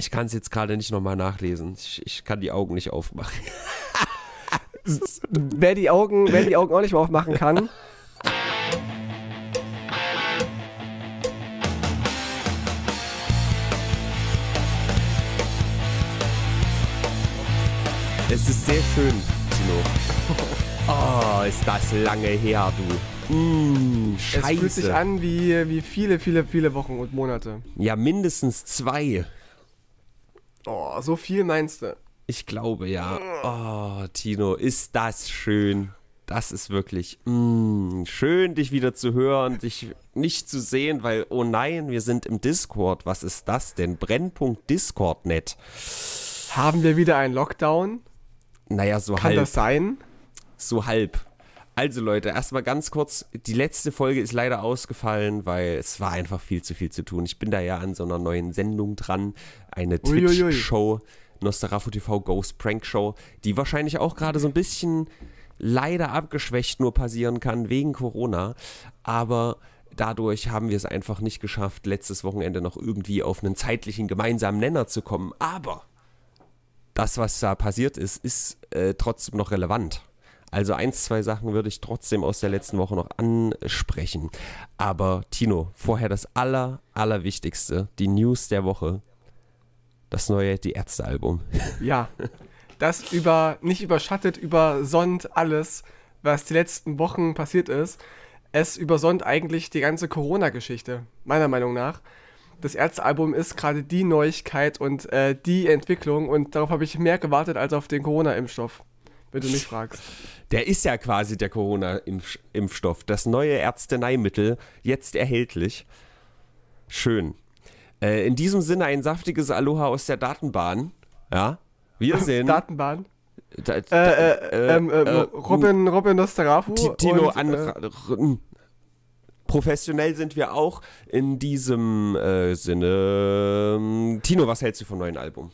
Ich kann es jetzt gerade nicht nochmal nachlesen. Ich, ich kann die Augen nicht aufmachen. wer, die Augen, wer die Augen auch nicht mehr aufmachen kann. Es ist sehr schön, Tino. Oh, ist das lange her, du. Mmh, scheiße. Es fühlt sich an wie, wie viele, viele, viele Wochen und Monate. Ja, mindestens zwei. Oh, so viel meinst du? Ich glaube ja. Oh, Tino, ist das schön. Das ist wirklich mm, schön, dich wieder zu hören, dich nicht zu sehen, weil, oh nein, wir sind im Discord. Was ist das denn? Brennpunkt Discord.net. Haben wir wieder einen Lockdown? Naja, so Kann halb. Kann das sein? So halb. Also Leute, erstmal ganz kurz, die letzte Folge ist leider ausgefallen, weil es war einfach viel zu viel zu tun. Ich bin da ja an so einer neuen Sendung dran, eine Twitch-Show, Nostarafu TV Ghost Prank Show, die wahrscheinlich auch gerade so ein bisschen leider abgeschwächt nur passieren kann wegen Corona, aber dadurch haben wir es einfach nicht geschafft, letztes Wochenende noch irgendwie auf einen zeitlichen gemeinsamen Nenner zu kommen. Aber das, was da passiert ist, ist äh, trotzdem noch relevant. Also eins, zwei Sachen würde ich trotzdem aus der letzten Woche noch ansprechen. Aber Tino, vorher das aller, allerwichtigste, die News der Woche. Das neue Die Ärzte-Album. Ja, das über, nicht überschattet, übersonnt alles, was die letzten Wochen passiert ist. Es übersonnt eigentlich die ganze Corona-Geschichte, meiner Meinung nach das Ärztealbum ist gerade die Neuigkeit und äh, die Entwicklung und darauf habe ich mehr gewartet als auf den Corona-Impfstoff wenn du mich fragst. Der ist ja quasi der Corona-Impfstoff, das neue Ärzteneimittel, jetzt erhältlich. Schön. Äh, in diesem Sinne ein saftiges Aloha aus der Datenbahn. Ja, wir sehen. Datenbahn? Da, äh, da, äh äh, ähm, äh, äh, Robin, Robin Nostarafu. Tino und, Professionell sind wir auch in diesem Sinne. Ähm, Tino, was hältst du vom neuen Album?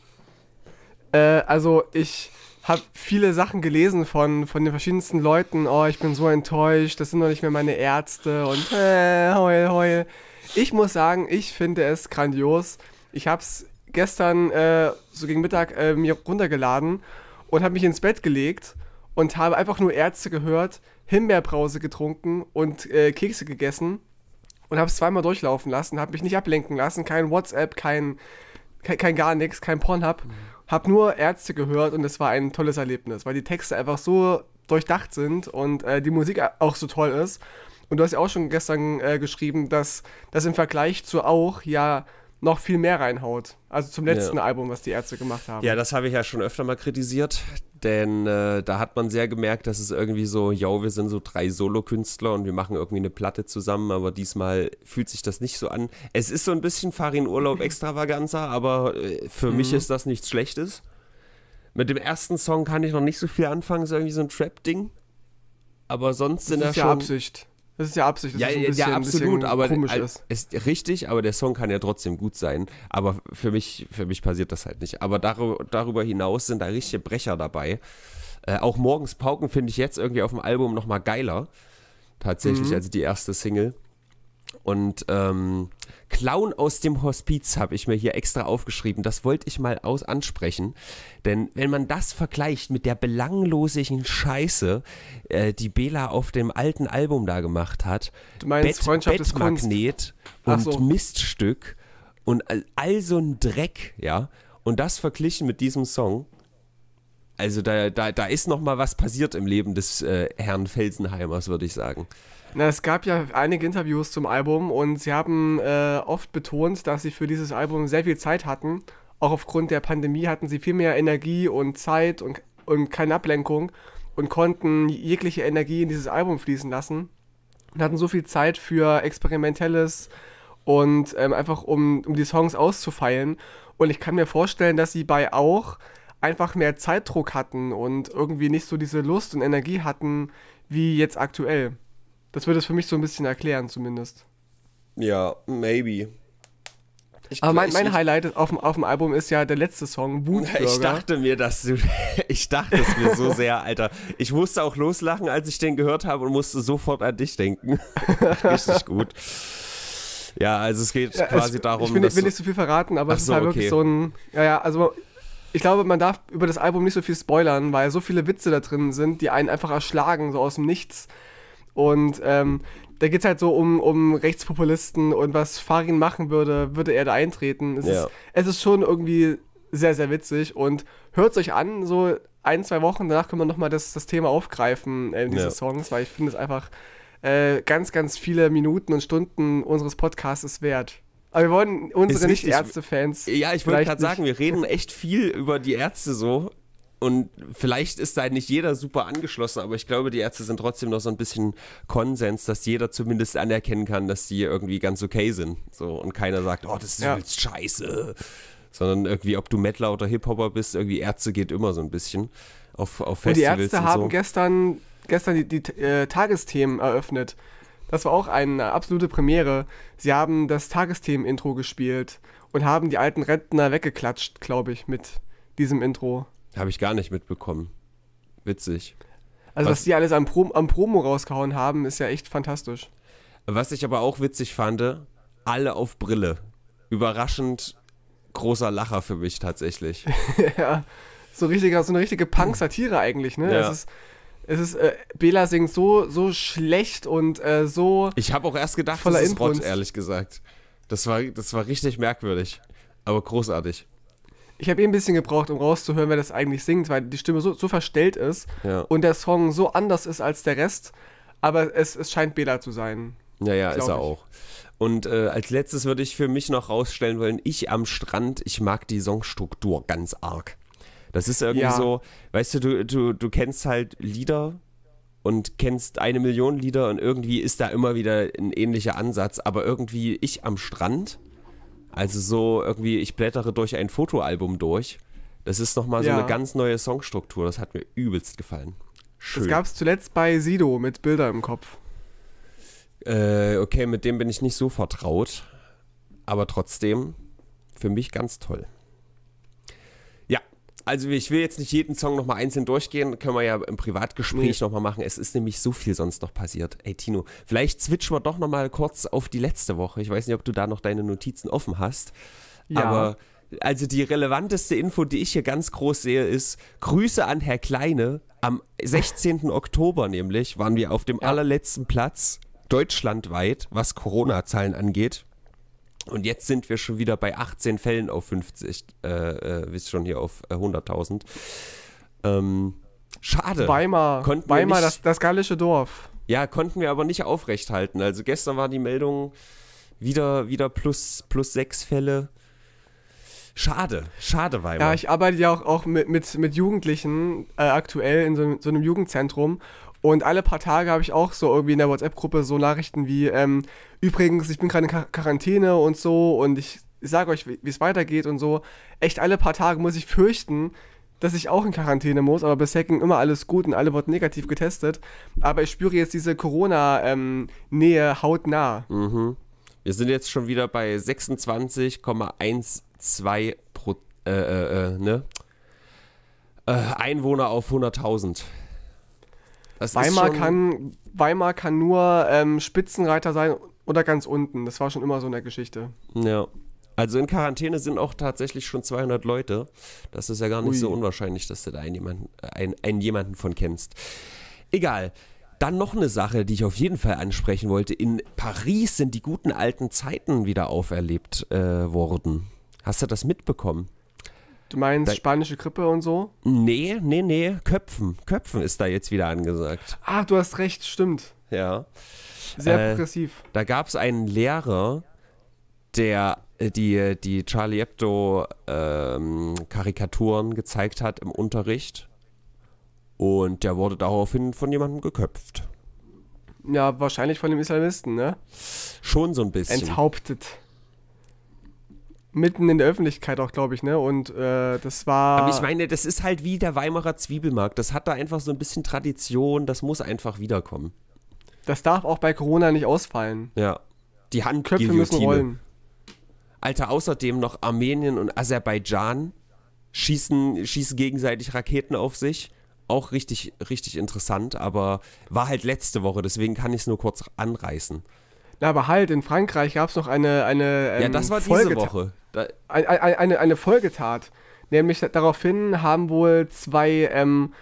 also ich habe viele Sachen gelesen von, von den verschiedensten Leuten. Oh, ich bin so enttäuscht, das sind doch nicht mehr meine Ärzte und äh, heul, heul. Ich muss sagen, ich finde es grandios. Ich habe es gestern äh, so gegen Mittag äh, mir runtergeladen und habe mich ins Bett gelegt und habe einfach nur Ärzte gehört, Himbeerbrause getrunken und äh, Kekse gegessen und habe es zweimal durchlaufen lassen, habe mich nicht ablenken lassen, kein WhatsApp, kein, kein, kein gar nichts, kein Pornhub. Mhm hab nur Ärzte gehört und es war ein tolles Erlebnis, weil die Texte einfach so durchdacht sind und äh, die Musik auch so toll ist. Und du hast ja auch schon gestern äh, geschrieben, dass das im Vergleich zu auch ja noch viel mehr reinhaut. Also zum letzten ja. Album, was die Ärzte gemacht haben. Ja, das habe ich ja schon öfter mal kritisiert, denn äh, da hat man sehr gemerkt, dass es irgendwie so, yo, wir sind so drei Solokünstler und wir machen irgendwie eine Platte zusammen, aber diesmal fühlt sich das nicht so an. Es ist so ein bisschen Farin Urlaub Extravaganza, aber äh, für mhm. mich ist das nichts Schlechtes. Mit dem ersten Song kann ich noch nicht so viel anfangen, ist irgendwie so ein Trap-Ding. Aber sonst sind das da ist schon. Absicht. Das ist ja Absicht, dass ja, es ein bisschen, ja, absolut, bisschen aber ist. ist. Richtig, aber der Song kann ja trotzdem gut sein. Aber für mich, für mich passiert das halt nicht. Aber darüber, darüber hinaus sind da richtige Brecher dabei. Äh, auch Morgens Pauken finde ich jetzt irgendwie auf dem Album nochmal geiler. Tatsächlich, mhm. also die erste Single. Und ähm, Clown aus dem Hospiz habe ich mir hier extra aufgeschrieben. Das wollte ich mal aus ansprechen. Denn wenn man das vergleicht mit der belanglosigen Scheiße, äh, die Bela auf dem alten Album da gemacht hat, du meinst Bet Freundschaft Bet und so. Miststück und all, all so ein Dreck, ja. Und das verglichen mit diesem Song, also da, da, da ist noch mal was passiert im Leben des äh, Herrn Felsenheimers, würde ich sagen. Na, es gab ja einige Interviews zum Album und sie haben äh, oft betont, dass sie für dieses Album sehr viel Zeit hatten. Auch aufgrund der Pandemie hatten sie viel mehr Energie und Zeit und, und keine Ablenkung und konnten jegliche Energie in dieses Album fließen lassen und hatten so viel Zeit für experimentelles und ähm, einfach um, um die Songs auszufeilen. Und ich kann mir vorstellen, dass sie bei auch einfach mehr Zeitdruck hatten und irgendwie nicht so diese Lust und Energie hatten wie jetzt aktuell. Das würde es für mich so ein bisschen erklären, zumindest. Ja, maybe. Ich, Aber mein, mein Highlight auf dem, auf dem Album ist ja der letzte Song, Wutbürger. Ich dachte mir, dass du, ich dachte es mir so sehr, Alter. Ich musste auch loslachen, als ich den gehört habe und musste sofort an dich denken. Richtig gut. Ja, also es geht ja, quasi ich, darum, ich will, dass will nicht so viel verraten, aber es ist so, halt wirklich okay. so ein, ja, ja, also ich glaube, man darf über das Album nicht so viel spoilern, weil so viele Witze da drin sind, die einen einfach erschlagen, so aus dem Nichts. Und ähm, da geht es halt so um, um Rechtspopulisten und was Farin machen würde, würde er da eintreten. Es, ja. ist, es ist schon irgendwie sehr, sehr witzig und hört es euch an, so ein, zwei Wochen danach können wir nochmal das, das Thema aufgreifen, äh, diese ja. Songs, weil ich finde es einfach äh, ganz, ganz viele Minuten und Stunden unseres Podcasts wert. Aber wir wollen unsere Nicht-Ärzte-Fans. Ja, ich wollte gerade sagen, wir reden echt viel über die Ärzte so. Und vielleicht ist da nicht jeder super angeschlossen, aber ich glaube, die Ärzte sind trotzdem noch so ein bisschen Konsens, dass jeder zumindest anerkennen kann, dass die irgendwie ganz okay sind. So, und keiner sagt, oh, das ist ja. jetzt scheiße. Sondern irgendwie, ob du Mettler oder Hip-Hopper bist, irgendwie Ärzte geht immer so ein bisschen auf, auf Festivals. Und die Ärzte und so. haben gestern, gestern die, die äh, Tagesthemen eröffnet. Das war auch eine absolute Premiere. Sie haben das Tagesthemen-Intro gespielt und haben die alten Rentner weggeklatscht, glaube ich, mit diesem Intro. Habe ich gar nicht mitbekommen. Witzig. Also, was, was die alles am, Pro, am Promo rausgehauen haben, ist ja echt fantastisch. Was ich aber auch witzig fand, alle auf Brille. Überraschend großer Lacher für mich tatsächlich. ja, so, richtiger, so eine richtige Punk-Satire eigentlich, ne? Ja. Es ist, es ist äh, Bela singt so, so schlecht und äh, so. Ich habe auch erst gedacht, voller das ist Inbrunst. Rott, ehrlich gesagt. Das war, das war richtig merkwürdig, aber großartig ich habe eh ein bisschen gebraucht, um rauszuhören, wer das eigentlich singt, weil die Stimme so, so verstellt ist ja. und der Song so anders ist als der Rest. Aber es, es scheint Bela zu sein. Ja, ja, ist er ich. auch. Und äh, als letztes würde ich für mich noch rausstellen wollen, ich am Strand, ich mag die Songstruktur ganz arg. Das ist irgendwie ja. so, weißt du, du, du, du kennst halt Lieder und kennst eine Million Lieder und irgendwie ist da immer wieder ein ähnlicher Ansatz, aber irgendwie ich am Strand also so irgendwie, ich blättere durch ein Fotoalbum durch. Das ist nochmal so eine ganz neue Songstruktur. Das hat mir übelst gefallen. Schön. Das gab es zuletzt bei Sido mit Bilder im Kopf. Äh, okay, mit dem bin ich nicht so vertraut. Aber trotzdem, für mich ganz toll also ich will jetzt nicht jeden Song nochmal einzeln durchgehen, können wir ja im Privatgespräch nee. nochmal machen. Es ist nämlich so viel sonst noch passiert. Ey Tino, vielleicht switchen wir doch nochmal kurz auf die letzte Woche. Ich weiß nicht, ob du da noch deine Notizen offen hast. Ja. Aber also die relevanteste Info, die ich hier ganz groß sehe, ist Grüße an Herr Kleine. Am 16. Oktober nämlich waren wir auf dem ja. allerletzten Platz deutschlandweit, was Corona-Zahlen angeht. Und jetzt sind wir schon wieder bei 18 Fällen auf 50, äh, äh schon hier auf 100.000. Äh, ähm, schade. Weimar, konnten Weimar nicht, das, das gallische Dorf. Ja, konnten wir aber nicht aufrechthalten. Also gestern war die Meldung wieder, wieder plus, plus sechs Fälle. Schade, schade, Weimar. Ja, ich arbeite ja auch, auch mit, mit, mit Jugendlichen äh, aktuell in so, so einem Jugendzentrum und alle paar Tage habe ich auch so irgendwie in der WhatsApp-Gruppe so Nachrichten wie, ähm, übrigens, ich bin gerade in Quarantäne und so und ich sage euch, wie es weitergeht und so. Echt alle paar Tage muss ich fürchten, dass ich auch in Quarantäne muss, aber bisher ging immer alles gut und alle wurden negativ getestet. Aber ich spüre jetzt diese Corona-Nähe ähm, hautnah. Mhm. Wir sind jetzt schon wieder bei 26,12 pro, äh, äh, äh, ne? äh, Einwohner auf 100.000. Weimar, kann, Weimar kann nur ähm, Spitzenreiter sein oder ganz unten. Das war schon immer so in der Geschichte. Ja. Also in Quarantäne sind auch tatsächlich schon 200 Leute. Das ist ja gar nicht Ui. so unwahrscheinlich, dass du da einen jemanden, einen, einen jemanden von kennst. Egal. Dann noch eine Sache, die ich auf jeden Fall ansprechen wollte. In Paris sind die guten alten Zeiten wieder auferlebt äh, worden. Hast du das mitbekommen? Du meinst da, spanische Grippe und so? Nee, nee, nee. Köpfen. Köpfen ist da jetzt wieder angesagt. Ah, du hast recht, stimmt. Ja. Sehr äh, progressiv. Da gab es einen Lehrer, der äh, die, die Charlie Hebdo ähm, Karikaturen gezeigt hat im Unterricht. Und der wurde daraufhin von jemandem geköpft. Ja, wahrscheinlich von dem Islamisten, ne? Schon so ein bisschen. Enthauptet. Mitten in der Öffentlichkeit auch, glaube ich, ne? Und äh, das war. Aber ich meine, das ist halt wie der Weimarer Zwiebelmarkt. Das hat da einfach so ein bisschen Tradition. Das muss einfach wiederkommen. Das darf auch bei Corona nicht ausfallen. Ja. Die Handköpfe müssen rollen. Alter, außerdem noch Armenien und Aserbaidschan schießen, schießen gegenseitig Raketen auf sich. Auch richtig, richtig interessant, aber war halt letzte Woche, deswegen kann ich es nur kurz anreißen. Na, aber halt, in Frankreich gab es noch eine, eine. Ähm, ja, das war Folgeta diese Woche. Da eine, eine, eine Folgetat. Nämlich daraufhin haben wohl zwei ähm,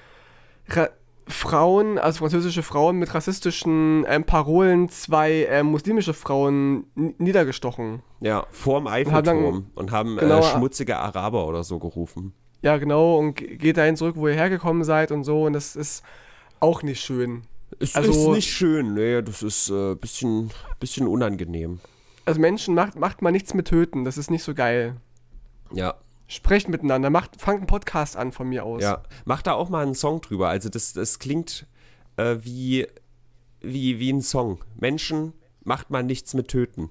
Frauen, also französische Frauen mit rassistischen ähm, Parolen zwei äh, muslimische Frauen niedergestochen. Ja, vorm Eiffelturm und haben, dann, und haben äh, genau, äh, schmutzige Araber oder so gerufen. Ja, genau, und geht dahin zurück, wo ihr hergekommen seid und so, und das ist auch nicht schön. Es also, ist nicht schön, nee, das ist ein äh, bisschen, bisschen unangenehm. Also Menschen macht, macht mal nichts mit Töten, das ist nicht so geil. Ja, Sprecht miteinander, macht, fangt einen Podcast an von mir aus. Ja, macht da auch mal einen Song drüber. Also das, das klingt äh, wie, wie, wie ein Song. Menschen macht man nichts mit Töten.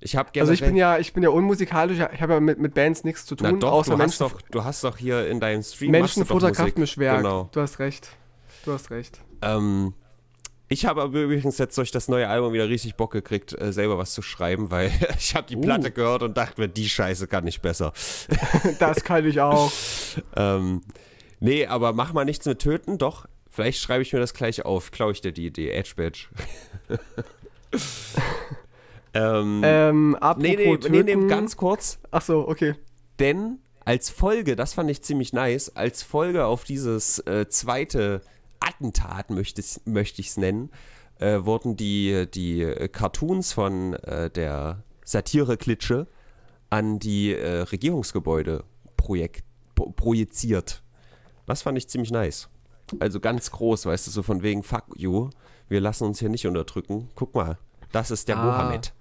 Ich habe Also ich bin ja, ich bin ja unmusikalisch, ich habe ja mit, mit Bands nichts zu tun, Na doch, außer du Menschen. Hast doch, du hast doch hier in deinem Stream. Menschenfutter Kraftmischwerk. Genau. Du hast recht. Du hast recht. Ähm, ich habe übrigens jetzt durch das neue Album wieder richtig Bock gekriegt, äh, selber was zu schreiben, weil ich habe die uh. Platte gehört und dachte mir, die Scheiße kann ich besser. Das kann ich auch. ähm, nee, aber mach mal nichts mit Töten, doch. Vielleicht schreibe ich mir das gleich auf. Klaue ich dir die Idee, Edge Badge. ähm, ähm, nee, nee, Töten. nee, nee, ganz kurz. Ach so, okay. Denn als Folge, das fand ich ziemlich nice, als Folge auf dieses äh, zweite Attentat möchte, möchte ich es nennen, äh, wurden die, die Cartoons von äh, der Satire-Klitsche an die äh, Regierungsgebäude projekt, projiziert. Das fand ich ziemlich nice. Also ganz groß, weißt du, so von wegen Fuck you, wir lassen uns hier nicht unterdrücken. Guck mal, das ist der ah. Mohammed.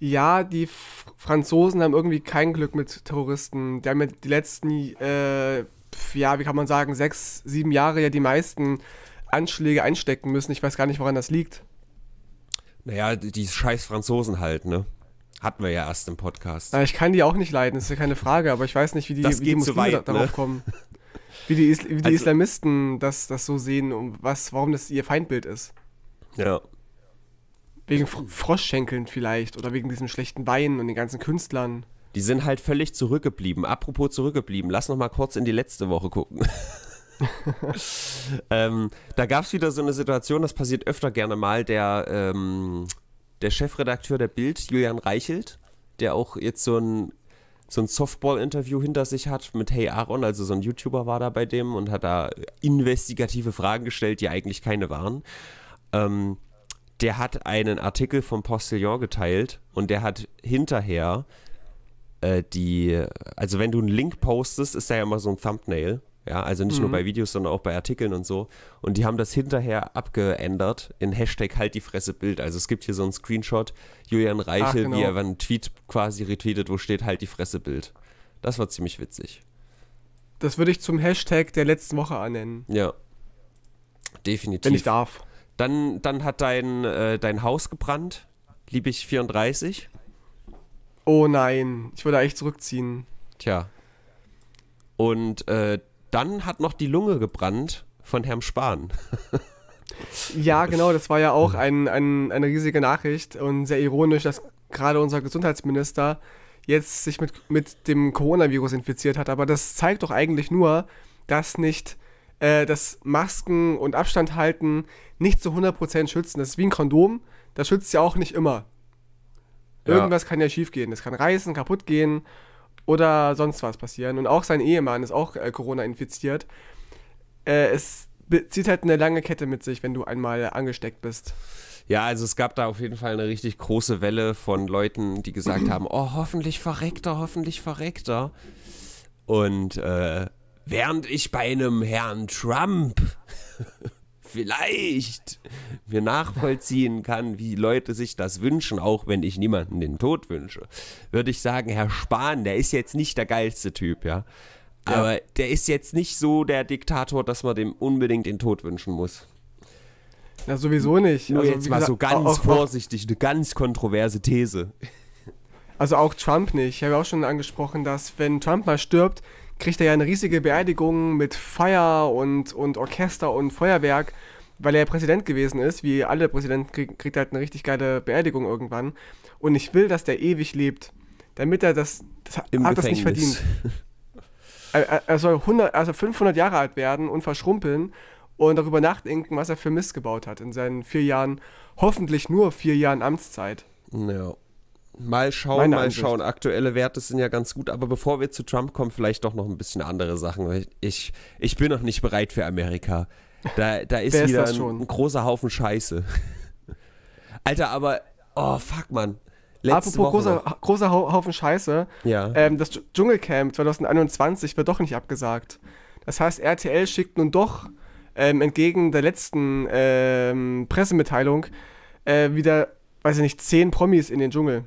Ja, die F Franzosen haben irgendwie kein Glück mit Terroristen. Die haben ja die letzten äh, ja, wie kann man sagen, sechs, sieben Jahre ja die meisten Anschläge einstecken müssen. Ich weiß gar nicht, woran das liegt. Naja, die scheiß Franzosen halt, ne? Hatten wir ja erst im Podcast. Na, ich kann die auch nicht leiden, ist ja keine Frage, aber ich weiß nicht, wie die, wie die Muslime weit, darauf ne? kommen. Wie die, Is wie die also, Islamisten das, das so sehen und was, warum das ihr Feindbild ist. Ja. Wegen Froschschenkeln vielleicht oder wegen diesem schlechten Wein und den ganzen Künstlern. Die sind halt völlig zurückgeblieben. Apropos zurückgeblieben, lass noch mal kurz in die letzte Woche gucken. ähm, da gab es wieder so eine Situation, das passiert öfter gerne mal, der, ähm, der Chefredakteur der Bild, Julian Reichelt, der auch jetzt so ein, so ein Softball-Interview hinter sich hat mit Hey Aaron, also so ein YouTuber war da bei dem und hat da investigative Fragen gestellt, die eigentlich keine waren. Ähm, der hat einen Artikel vom Postillon geteilt und der hat hinterher äh, die, also wenn du einen Link postest, ist da ja immer so ein Thumbnail. Ja, also nicht mhm. nur bei Videos, sondern auch bei Artikeln und so. Und die haben das hinterher abgeändert in Hashtag halt die Fresse Bild. Also es gibt hier so einen Screenshot, Julian Reichel, genau. wie er einen Tweet quasi retweetet, wo steht halt die Fresse Bild. Das war ziemlich witzig. Das würde ich zum Hashtag der letzten Woche annennen. Ja. Definitiv. Wenn ich darf. Dann, dann hat dein, äh, dein Haus gebrannt, liebe ich 34. Oh nein, ich würde echt zurückziehen. Tja. Und äh, dann hat noch die Lunge gebrannt von Herrn Spahn. ja, genau, das war ja auch ein, ein, eine riesige Nachricht und sehr ironisch, dass gerade unser Gesundheitsminister jetzt sich mit, mit dem Coronavirus infiziert hat. Aber das zeigt doch eigentlich nur, dass nicht äh, dass Masken und Abstand halten nicht zu 100% schützen. Das ist wie ein Kondom, das schützt ja auch nicht immer. Irgendwas kann ja schief gehen. Das kann reißen, kaputt gehen oder sonst was passieren. Und auch sein Ehemann ist auch äh, Corona infiziert. Äh, es zieht halt eine lange Kette mit sich, wenn du einmal angesteckt bist. Ja, also es gab da auf jeden Fall eine richtig große Welle von Leuten, die gesagt haben, oh, hoffentlich verreckter, hoffentlich verreckter. Und äh, während ich bei einem Herrn Trump vielleicht mir nachvollziehen kann, wie Leute sich das wünschen, auch wenn ich niemanden den Tod wünsche, würde ich sagen, Herr Spahn, der ist jetzt nicht der geilste Typ, ja. Aber ja. der ist jetzt nicht so der Diktator, dass man dem unbedingt den Tod wünschen muss. Na, sowieso nicht. Nur also, jetzt mal gesagt, so ganz vorsichtig, eine ganz kontroverse These. Also auch Trump nicht. Ich habe auch schon angesprochen, dass wenn Trump mal stirbt, kriegt er ja eine riesige Beerdigung mit Feier und, und Orchester und Feuerwerk, weil er Präsident gewesen ist. Wie alle Präsidenten krieg, kriegt er halt eine richtig geile Beerdigung irgendwann. Und ich will, dass der ewig lebt, damit er das, das Im hat Gefängnis. das nicht verdient. er, er, soll 100, also 500 Jahre alt werden und verschrumpeln und darüber nachdenken, was er für Mist gebaut hat in seinen vier Jahren, hoffentlich nur vier Jahren Amtszeit. Ja. Mal schauen, Meine mal Ansicht. schauen. Aktuelle Werte sind ja ganz gut, aber bevor wir zu Trump kommen, vielleicht doch noch ein bisschen andere Sachen. Ich, ich bin noch nicht bereit für Amerika. Da, da ist wieder ein, ein, großer Haufen Scheiße. Alter, aber, oh fuck, Mann. Letzte Apropos großer, großer Haufen Scheiße. Ja. Ähm, das Dschungelcamp 2021 wird doch nicht abgesagt. Das heißt, RTL schickt nun doch ähm, entgegen der letzten ähm, Pressemitteilung äh, wieder, weiß ich nicht, zehn Promis in den Dschungel.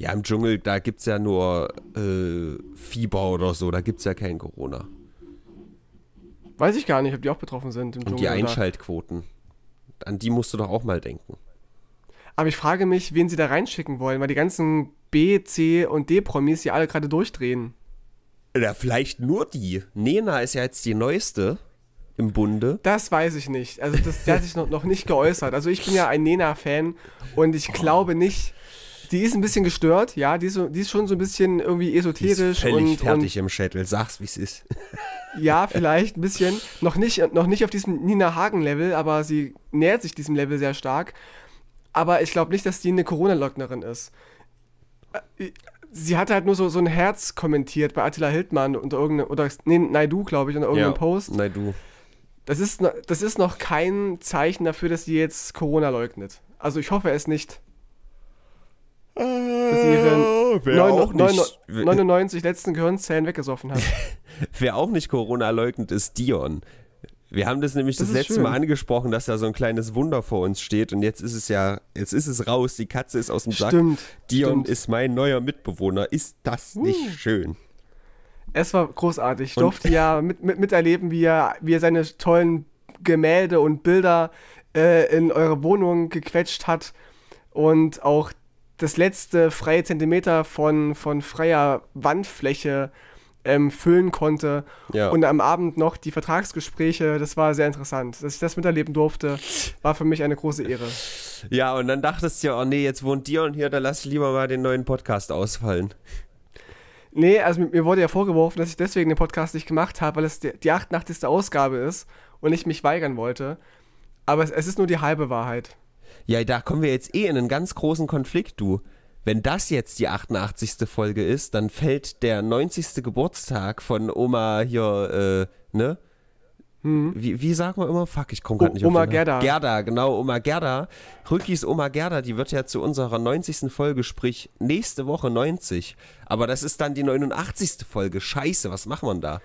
Ja, im Dschungel, da gibt es ja nur äh, Fieber oder so, da gibt es ja kein Corona. Weiß ich gar nicht, ob die auch betroffen sind im Und Dschungel. Und die Einschaltquoten. Oder? An die musst du doch auch mal denken. Aber ich frage mich, wen sie da reinschicken wollen, weil die ganzen B, C und D-Promis ja alle gerade durchdrehen. Oder vielleicht nur die. Nena ist ja jetzt die neueste im Bunde? Das weiß ich nicht. Also das, der hat sich noch, noch nicht geäußert. Also ich bin ja ein Nena-Fan und ich oh. glaube nicht, die ist ein bisschen gestört, ja, die ist, so, die ist schon so ein bisschen irgendwie esoterisch. Die ist völlig und, fertig und, im Schädel, sag's, wie es ist. ja, vielleicht ein bisschen. Noch nicht, noch nicht auf diesem Nina Hagen-Level, aber sie nähert sich diesem Level sehr stark. Aber ich glaube nicht, dass die eine Corona-Leugnerin ist. Äh, sie hatte halt nur so, so ein Herz kommentiert bei Attila Hildmann und irgendeine, oder nee, Naidu, glaube ich, unter irgendeinem ja, Post. Naidu. Das ist, das ist noch kein Zeichen dafür, dass sie jetzt Corona leugnet. Also ich hoffe es nicht dass sie ihren 99 letzten Gehirnzellen weggesoffen haben. Wer auch nicht Corona-leugnet, ist Dion. Wir haben das nämlich das, das letzte schön. Mal angesprochen, dass da so ein kleines Wunder vor uns steht und jetzt ist es ja, jetzt ist es raus, die Katze ist aus dem Sack. Stimmt, Dion stimmt. ist mein neuer Mitbewohner. Ist das uh. nicht schön? Es war großartig. Ich und durfte ja mit, mit, miterleben, wie er, wie er seine tollen Gemälde und Bilder äh, in eure Wohnung gequetscht hat und auch das letzte freie Zentimeter von, von freier Wandfläche ähm, füllen konnte. Ja. Und am Abend noch die Vertragsgespräche, das war sehr interessant. Dass ich das miterleben durfte, war für mich eine große Ehre. Ja, und dann dachtest du, ja, oh nee, jetzt wohnt Dion hier, da lass ich lieber mal den neuen Podcast ausfallen. Nee, also mir wurde ja vorgeworfen, dass ich deswegen den Podcast nicht gemacht habe, weil es die, die 88. Ausgabe ist und ich mich weigern wollte. Aber es, es ist nur die halbe Wahrheit. Ja, da kommen wir jetzt eh in einen ganz großen Konflikt, du. Wenn das jetzt die 88. Folge ist, dann fällt der 90. Geburtstag von Oma hier, äh, ne? Hm. Wie, wie sagt man immer? Fuck, ich komme gerade nicht Oma auf Oma Gerda. Gerda, genau, Oma Gerda. Rückis Oma Gerda, die wird ja zu unserer 90. Folge, sprich nächste Woche 90. Aber das ist dann die 89. Folge. Scheiße, was macht man da?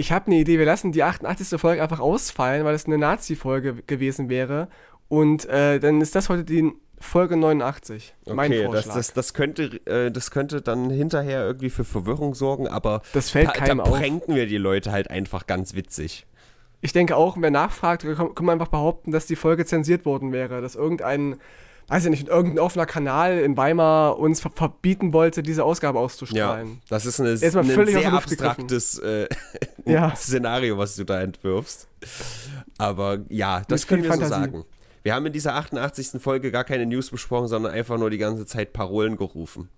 Ich habe eine Idee, wir lassen die 88. Folge einfach ausfallen, weil es eine Nazi-Folge gewesen wäre. Und äh, dann ist das heute die Folge 89. Okay, mein Vorschlag. Das, das, das, könnte, äh, das könnte dann hinterher irgendwie für Verwirrung sorgen, aber das fällt da, da pränken wir die Leute halt einfach ganz witzig. Ich denke auch, wer nachfragt, kann, man einfach behaupten, dass die Folge zensiert worden wäre, dass irgendein, weiß ich nicht, irgendein offener Kanal in Weimar uns ver verbieten wollte, diese Ausgabe auszustrahlen. Ja, das ist eine, ein sehr abstraktes äh, ja. Szenario, was du da entwirfst. Aber ja, das Mit können wir Fantasie. so sagen. Wir haben in dieser 88. Folge gar keine News besprochen, sondern einfach nur die ganze Zeit Parolen gerufen.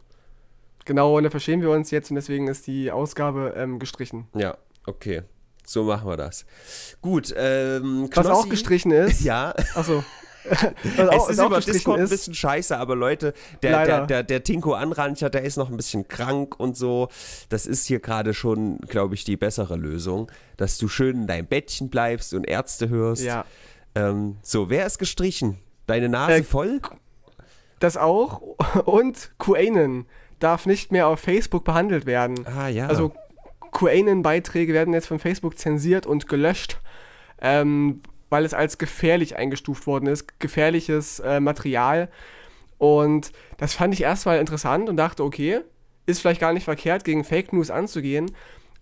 Genau, und da verstehen wir uns jetzt und deswegen ist die Ausgabe ähm, gestrichen. Ja, okay. So machen wir das. Gut, ähm, Knossi, Was auch gestrichen ist. ja. Achso. es ist über Discord ist. ein bisschen scheiße, aber Leute, der, der, der, der Tinko Anrancher, der ist noch ein bisschen krank und so. Das ist hier gerade schon, glaube ich, die bessere Lösung, dass du schön in deinem Bettchen bleibst und Ärzte hörst. Ja. Ähm, so, wer ist gestrichen? Deine Nase äh, voll? Das auch. Und QAnon darf nicht mehr auf Facebook behandelt werden. Ah, ja. Also QAnon-Beiträge werden jetzt von Facebook zensiert und gelöscht, ähm, weil es als gefährlich eingestuft worden ist. Gefährliches äh, Material. Und das fand ich erstmal interessant und dachte, okay, ist vielleicht gar nicht verkehrt, gegen Fake News anzugehen.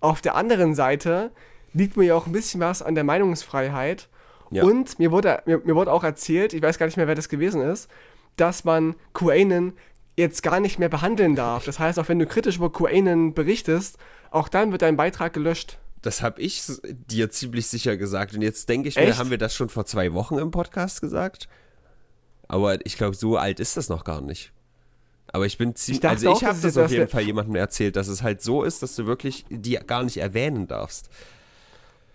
Auf der anderen Seite liegt mir ja auch ein bisschen was an der Meinungsfreiheit ja. Und mir wurde, mir, mir, wurde auch erzählt, ich weiß gar nicht mehr, wer das gewesen ist, dass man QAnon jetzt gar nicht mehr behandeln darf. Das heißt, auch wenn du kritisch über QAnon berichtest, auch dann wird dein Beitrag gelöscht. Das habe ich dir ziemlich sicher gesagt. Und jetzt denke ich Echt? mir, haben wir das schon vor zwei Wochen im Podcast gesagt? Aber ich glaube, so alt ist das noch gar nicht. Aber ich bin ziemlich. Ich also, auch, ich habe das auf jeden Fall jemandem erzählt, dass es halt so ist, dass du wirklich die gar nicht erwähnen darfst.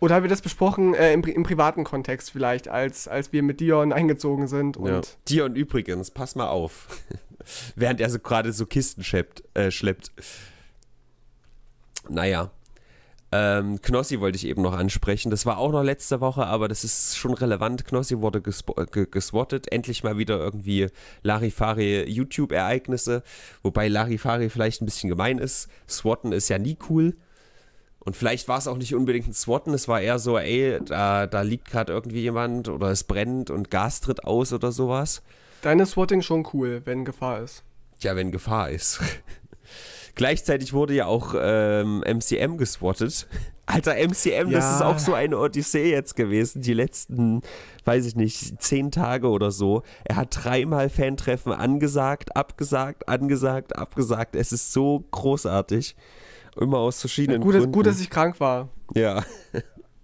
Oder haben wir das besprochen äh, im, im, privaten Kontext vielleicht, als, als wir mit Dion eingezogen sind? Und ja. Dion übrigens, pass mal auf. Während er so gerade so Kisten schleppt. Äh, schleppt. Naja. Ähm, Knossi wollte ich eben noch ansprechen. Das war auch noch letzte Woche, aber das ist schon relevant. Knossi wurde geswattet. Endlich mal wieder irgendwie Larifari-YouTube-Ereignisse. Wobei Larifari vielleicht ein bisschen gemein ist. Swatten ist ja nie cool. Und vielleicht war es auch nicht unbedingt ein Swatten, es war eher so, ey, da, da liegt gerade irgendwie jemand oder es brennt und Gas tritt aus oder sowas. Deine Swatting schon cool, wenn Gefahr ist. Ja, wenn Gefahr ist. Gleichzeitig wurde ja auch ähm, MCM geswattet. Alter, MCM, ja. das ist auch so eine Odyssee jetzt gewesen. Die letzten, weiß ich nicht, zehn Tage oder so. Er hat dreimal Fantreffen angesagt, abgesagt, angesagt, abgesagt. Es ist so großartig. Immer aus verschiedenen ja, gut, Gründen. Gut, dass ich krank war. Ja.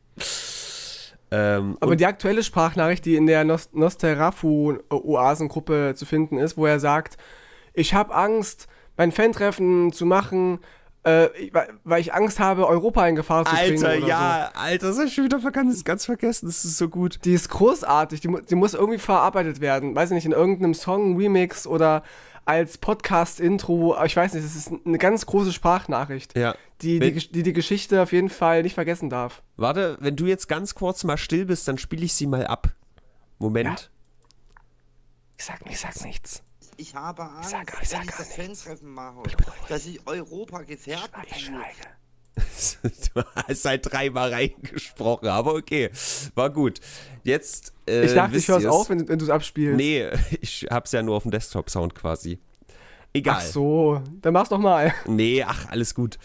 ähm, Aber die aktuelle Sprachnachricht, die in der Nos Nosterafu-Oasengruppe zu finden ist, wo er sagt, ich habe Angst, mein Fan-Treffen zu machen, äh, weil ich Angst habe, Europa in Gefahr zu bringen. Alter, ja, so. Alter, das habe ich schon wieder ganz, ganz vergessen. Das ist so gut. Die ist großartig. Die, die, muss irgendwie verarbeitet werden. Weiß ich nicht, in irgendeinem Song, Remix oder als Podcast-Intro, ich weiß nicht, es ist eine ganz große Sprachnachricht, ja. die, die, die, die Geschichte auf jeden Fall nicht vergessen darf. Warte, wenn du jetzt ganz kurz mal still bist, dann spiele ich sie mal ab. Moment. Ja. Ich, sag, ich sag nichts. Ich habe Angst, ich sag, ich sag wenn ich das nichts. Fantreffen mache, ich dass ich Europa gefährden ich kann du hast halt dreimal reingesprochen, aber okay, war gut. Jetzt. Äh, ich dachte, ich höre es auf, wenn, wenn du es abspielst. Nee, ich hab's ja nur auf dem Desktop-Sound quasi. Egal. Ach so, dann mach's doch mal. Nee, ach, alles gut.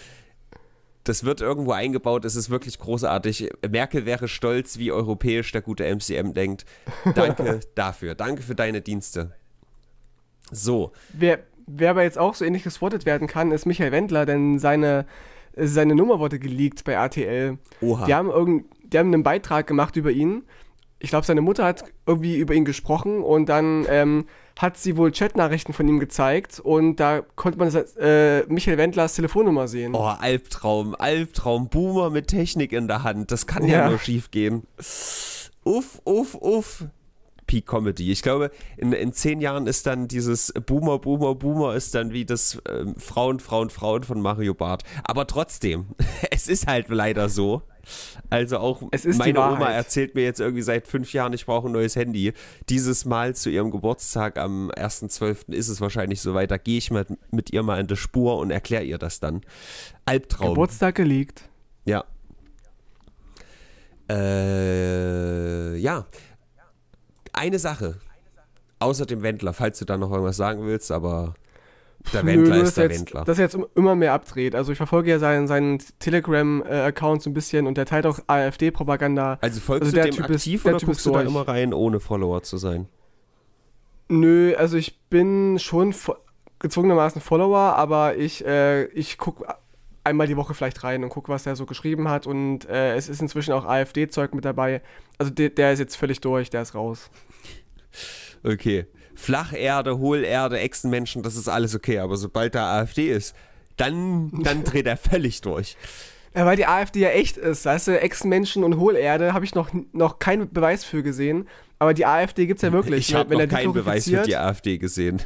Das wird irgendwo eingebaut, es ist wirklich großartig. Merkel wäre stolz, wie europäisch der gute MCM denkt. Danke dafür. Danke für deine Dienste. So. Wer, wer aber jetzt auch so ähnlich gespottet werden kann, ist Michael Wendler, denn seine seine Nummer wurde geleakt bei RTL. Oha. Die haben, irgend, die haben einen Beitrag gemacht über ihn. Ich glaube, seine Mutter hat irgendwie über ihn gesprochen und dann ähm, hat sie wohl Chatnachrichten von ihm gezeigt und da konnte man äh, Michael Wendlers Telefonnummer sehen. Oh, Albtraum, Albtraum, Boomer mit Technik in der Hand. Das kann ja, ja nur schief gehen. Uff, uff, uff. Peak Comedy. Ich glaube, in, in zehn Jahren ist dann dieses Boomer, Boomer, Boomer ist dann wie das äh, Frauen, Frauen, Frauen von Mario Barth. Aber trotzdem, es ist halt leider so. Also auch meine Oma erzählt mir jetzt irgendwie seit fünf Jahren, ich brauche ein neues Handy. Dieses Mal zu ihrem Geburtstag am 1.12. ist es wahrscheinlich soweit. Da gehe ich mit, mit ihr mal in die Spur und erkläre ihr das dann. Albtraum. Geburtstag gelegt. Ja. Äh, ja, eine Sache. Außer dem Wendler, falls du da noch irgendwas sagen willst, aber der Puh, Wendler ist der jetzt, Wendler. Dass er jetzt immer mehr abdreht. Also ich verfolge ja seinen, seinen Telegram-Account so ein bisschen und der teilt auch AfD-Propaganda. Also folgst also du dem typ aktiv ist, oder guckst du da immer rein, ohne Follower zu sein? Nö, also ich bin schon gezwungenermaßen Follower, aber ich, äh, ich gucke einmal die Woche vielleicht rein und gucke, was er so geschrieben hat. Und äh, es ist inzwischen auch AfD-Zeug mit dabei. Also der, der ist jetzt völlig durch, der ist raus. Okay. Flacherde, Hohlerde, Echsenmenschen, das ist alles okay. Aber sobald da AfD ist, dann, dann dreht er völlig durch. Ja, weil die AfD ja echt ist. Weißt du, Echsenmenschen und Hohlerde habe ich noch, noch keinen Beweis für gesehen. Aber die AfD gibt es ja wirklich. Ich habe noch keinen Beweis für die AfD gesehen.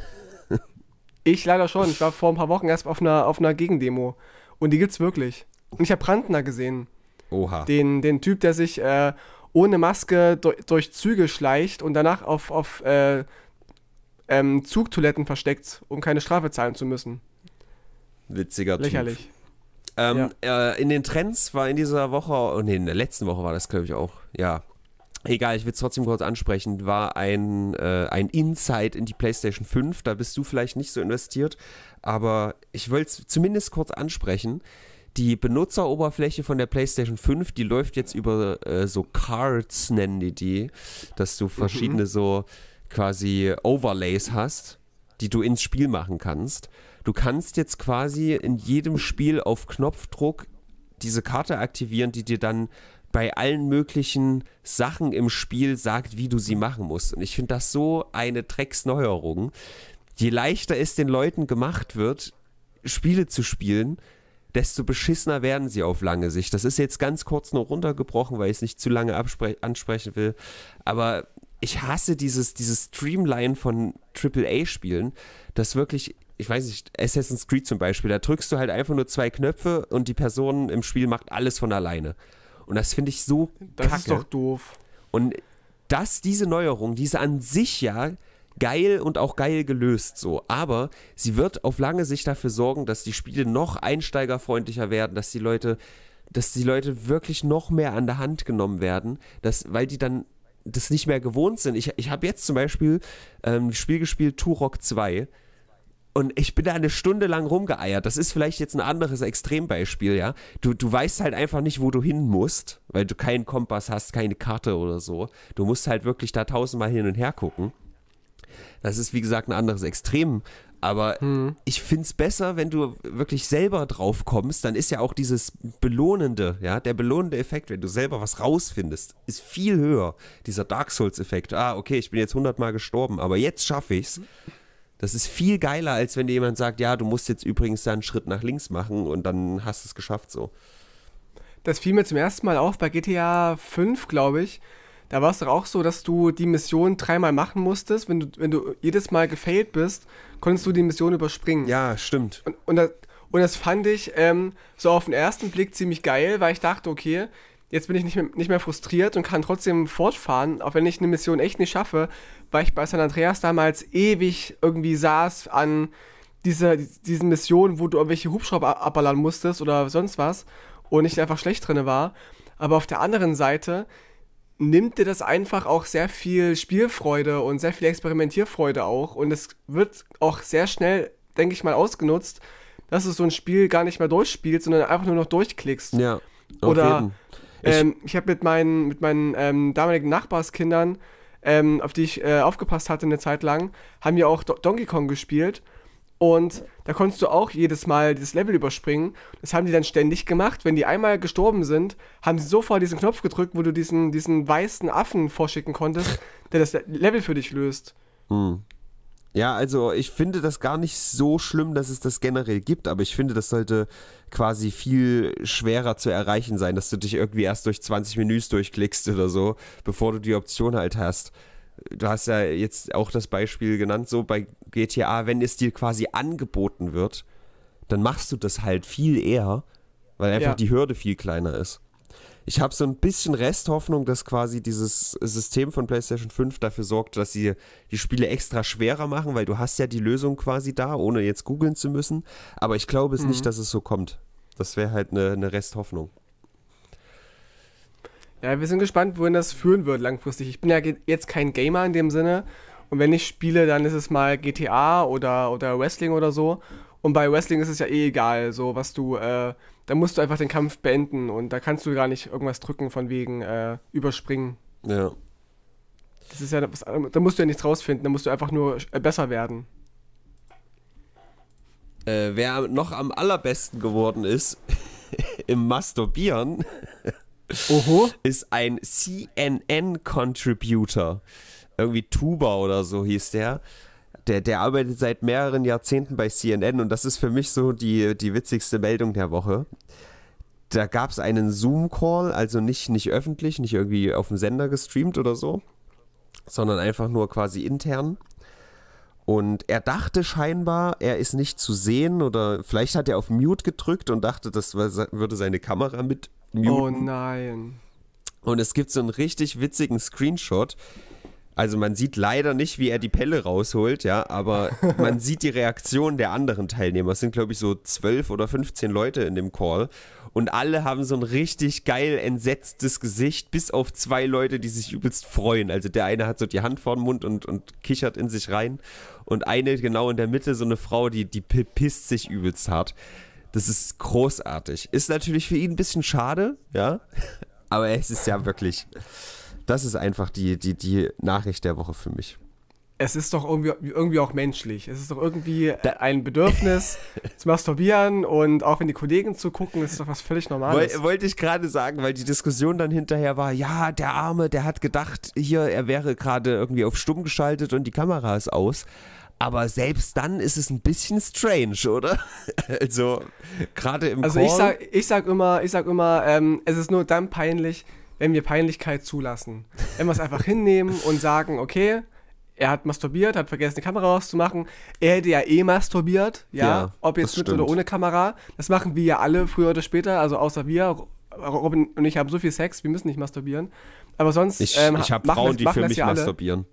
Ich leider schon. Ich war vor ein paar Wochen erst auf einer, auf einer Gegendemo. Und die gibt's wirklich. Und ich habe Brandner gesehen. Oha. Den, den Typ, der sich äh, ohne Maske durch, durch Züge schleicht und danach auf, auf äh, ähm, Zugtoiletten versteckt, um keine Strafe zahlen zu müssen. Witziger Lächerlich. Typ. Lächerlich. Ähm, ja. äh, in den Trends war in dieser Woche, oh nee, in der letzten Woche war das, glaube ich, auch, ja, Egal, ich will es trotzdem kurz ansprechen. War ein, äh, ein Insight in die PlayStation 5. Da bist du vielleicht nicht so investiert, aber ich wollte es zumindest kurz ansprechen. Die Benutzeroberfläche von der PlayStation 5, die läuft jetzt über äh, so Cards, nennen die die, dass du verschiedene mhm. so quasi Overlays hast, die du ins Spiel machen kannst. Du kannst jetzt quasi in jedem Spiel auf Knopfdruck diese Karte aktivieren, die dir dann bei allen möglichen Sachen im Spiel sagt, wie du sie machen musst. Und ich finde das so eine Drecksneuerung. Je leichter es den Leuten gemacht wird, Spiele zu spielen, desto beschissener werden sie auf lange Sicht. Das ist jetzt ganz kurz nur runtergebrochen, weil ich es nicht zu lange ansprechen will. Aber ich hasse dieses, dieses Streamline von AAA-Spielen, das wirklich, ich weiß nicht, Assassin's Creed zum Beispiel, da drückst du halt einfach nur zwei Knöpfe und die Person im Spiel macht alles von alleine. Und das finde ich so Das kacke. ist doch doof. Und dass diese Neuerung, diese an sich ja geil und auch geil gelöst so, aber sie wird auf lange Sicht dafür sorgen, dass die Spiele noch einsteigerfreundlicher werden, dass die Leute, dass die Leute wirklich noch mehr an der Hand genommen werden, dass, weil die dann das nicht mehr gewohnt sind. Ich, ich habe jetzt zum Beispiel ähm, ein Spiel gespielt, Turok 2 und ich bin da eine Stunde lang rumgeeiert. Das ist vielleicht jetzt ein anderes Extrembeispiel, ja. Du, du weißt halt einfach nicht, wo du hin musst, weil du keinen Kompass hast, keine Karte oder so. Du musst halt wirklich da tausendmal hin und her gucken. Das ist, wie gesagt, ein anderes Extrem. Aber hm. ich finde es besser, wenn du wirklich selber drauf kommst, dann ist ja auch dieses belohnende, ja, der belohnende Effekt, wenn du selber was rausfindest, ist viel höher. Dieser Dark Souls-Effekt. Ah, okay, ich bin jetzt hundertmal gestorben, aber jetzt schaffe ich's. Das ist viel geiler, als wenn dir jemand sagt, ja, du musst jetzt übrigens da einen Schritt nach links machen und dann hast du es geschafft so. Das fiel mir zum ersten Mal auf bei GTA 5, glaube ich. Da war es doch auch so, dass du die Mission dreimal machen musstest. Wenn du, wenn du jedes Mal gefailt bist, konntest du die Mission überspringen. Ja, stimmt. Und, und, das, und das fand ich ähm, so auf den ersten Blick ziemlich geil, weil ich dachte, okay, jetzt bin ich nicht mehr, nicht mehr frustriert und kann trotzdem fortfahren, auch wenn ich eine Mission echt nicht schaffe, weil ich bei San Andreas damals ewig irgendwie saß an dieser, diesen Missionen, wo du irgendwelche Hubschrauber abballern musstest oder sonst was und ich einfach schlecht drin war. Aber auf der anderen Seite nimmt dir das einfach auch sehr viel Spielfreude und sehr viel Experimentierfreude auch. Und es wird auch sehr schnell, denke ich mal, ausgenutzt, dass du so ein Spiel gar nicht mehr durchspielst, sondern einfach nur noch durchklickst. Ja. Oder jeden. ich, ähm, ich habe mit meinen, mit meinen ähm, damaligen Nachbarskindern ähm, auf die ich äh, aufgepasst hatte eine Zeit lang, haben ja auch Do Donkey Kong gespielt. Und da konntest du auch jedes Mal dieses Level überspringen. Das haben die dann ständig gemacht. Wenn die einmal gestorben sind, haben sie sofort diesen Knopf gedrückt, wo du diesen, diesen weißen Affen vorschicken konntest, der das Level für dich löst. Mhm. Ja, also ich finde das gar nicht so schlimm, dass es das generell gibt, aber ich finde, das sollte quasi viel schwerer zu erreichen sein, dass du dich irgendwie erst durch 20 Menüs durchklickst oder so, bevor du die Option halt hast. Du hast ja jetzt auch das Beispiel genannt, so bei GTA, wenn es dir quasi angeboten wird, dann machst du das halt viel eher, weil einfach ja. die Hürde viel kleiner ist ich habe so ein bisschen Resthoffnung, dass quasi dieses System von PlayStation 5 dafür sorgt, dass sie die Spiele extra schwerer machen, weil du hast ja die Lösung quasi da, ohne jetzt googeln zu müssen. Aber ich glaube es mhm. nicht, dass es so kommt. Das wäre halt eine ne Resthoffnung. Ja, wir sind gespannt, wohin das führen wird langfristig. Ich bin ja jetzt kein Gamer in dem Sinne. Und wenn ich spiele, dann ist es mal GTA oder, oder Wrestling oder so. Und bei Wrestling ist es ja eh egal, so was du, äh, da musst du einfach den Kampf beenden und da kannst du gar nicht irgendwas drücken von wegen äh, überspringen. Ja. Das ist ja, da musst du ja nichts rausfinden, da musst du einfach nur äh, besser werden. Äh, wer noch am allerbesten geworden ist im Masturbieren, Oho. ist ein CNN-Contributor. Irgendwie Tuba oder so hieß der der, der arbeitet seit mehreren Jahrzehnten bei CNN und das ist für mich so die, die witzigste Meldung der Woche. Da gab es einen Zoom-Call, also nicht, nicht öffentlich, nicht irgendwie auf dem Sender gestreamt oder so, sondern einfach nur quasi intern. Und er dachte scheinbar, er ist nicht zu sehen oder vielleicht hat er auf Mute gedrückt und dachte, das würde seine Kamera mit muten. Oh nein. Und es gibt so einen richtig witzigen Screenshot, also man sieht leider nicht, wie er die Pelle rausholt, ja, aber man sieht die Reaktion der anderen Teilnehmer. Es sind, glaube ich, so zwölf oder 15 Leute in dem Call. Und alle haben so ein richtig geil entsetztes Gesicht, bis auf zwei Leute, die sich übelst freuen. Also der eine hat so die Hand vor den Mund und, und kichert in sich rein. Und eine genau in der Mitte, so eine Frau, die, die pisst sich übelst hart. Das ist großartig. Ist natürlich für ihn ein bisschen schade, ja. Aber es ist ja wirklich das ist einfach die, die, die Nachricht der Woche für mich. Es ist doch irgendwie, irgendwie auch menschlich. Es ist doch irgendwie da ein Bedürfnis zu masturbieren und auch wenn die Kollegen zu gucken, ist doch was völlig Normales. Woll, wollte ich gerade sagen, weil die Diskussion dann hinterher war, ja, der Arme, der hat gedacht, hier, er wäre gerade irgendwie auf stumm geschaltet und die Kamera ist aus. Aber selbst dann ist es ein bisschen strange, oder? Also, gerade im Also, Call ich sag, ich sag immer, ich sag immer, ähm, es ist nur dann peinlich, wenn wir Peinlichkeit zulassen. Wenn wir es einfach hinnehmen und sagen, okay, er hat masturbiert, hat vergessen, die Kamera auszumachen. Er hätte ja eh masturbiert, ja, ja ob jetzt mit oder ohne Kamera. Das machen wir ja alle früher oder später, also außer wir. Robin und ich haben so viel Sex, wir müssen nicht masturbieren. Aber sonst. Ich, ähm, ich habe Frauen, das, die für mich ja masturbieren.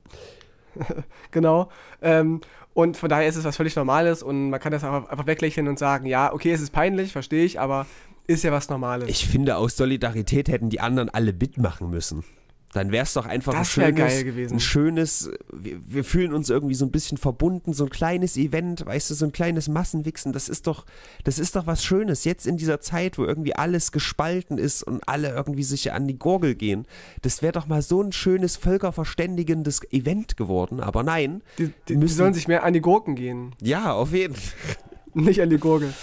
genau. Ähm, und von daher ist es was völlig Normales und man kann das einfach, einfach weglächeln und sagen: Ja, okay, es ist peinlich, verstehe ich, aber ist ja was Normales. Ich finde, aus Solidarität hätten die anderen alle mitmachen müssen. Dann wäre es doch einfach das ein schönes, ein schönes wir, wir, fühlen uns irgendwie so ein bisschen verbunden, so ein kleines Event, weißt du, so ein kleines Massenwichsen, das ist doch, das ist doch was Schönes. Jetzt in dieser Zeit, wo irgendwie alles gespalten ist und alle irgendwie sich an die Gurgel gehen, das wäre doch mal so ein schönes, völkerverständigendes Event geworden. Aber nein. Die, die, müssen, die sollen sich mehr an die Gurken gehen. Ja, auf jeden Fall. Nicht an die Gurgel.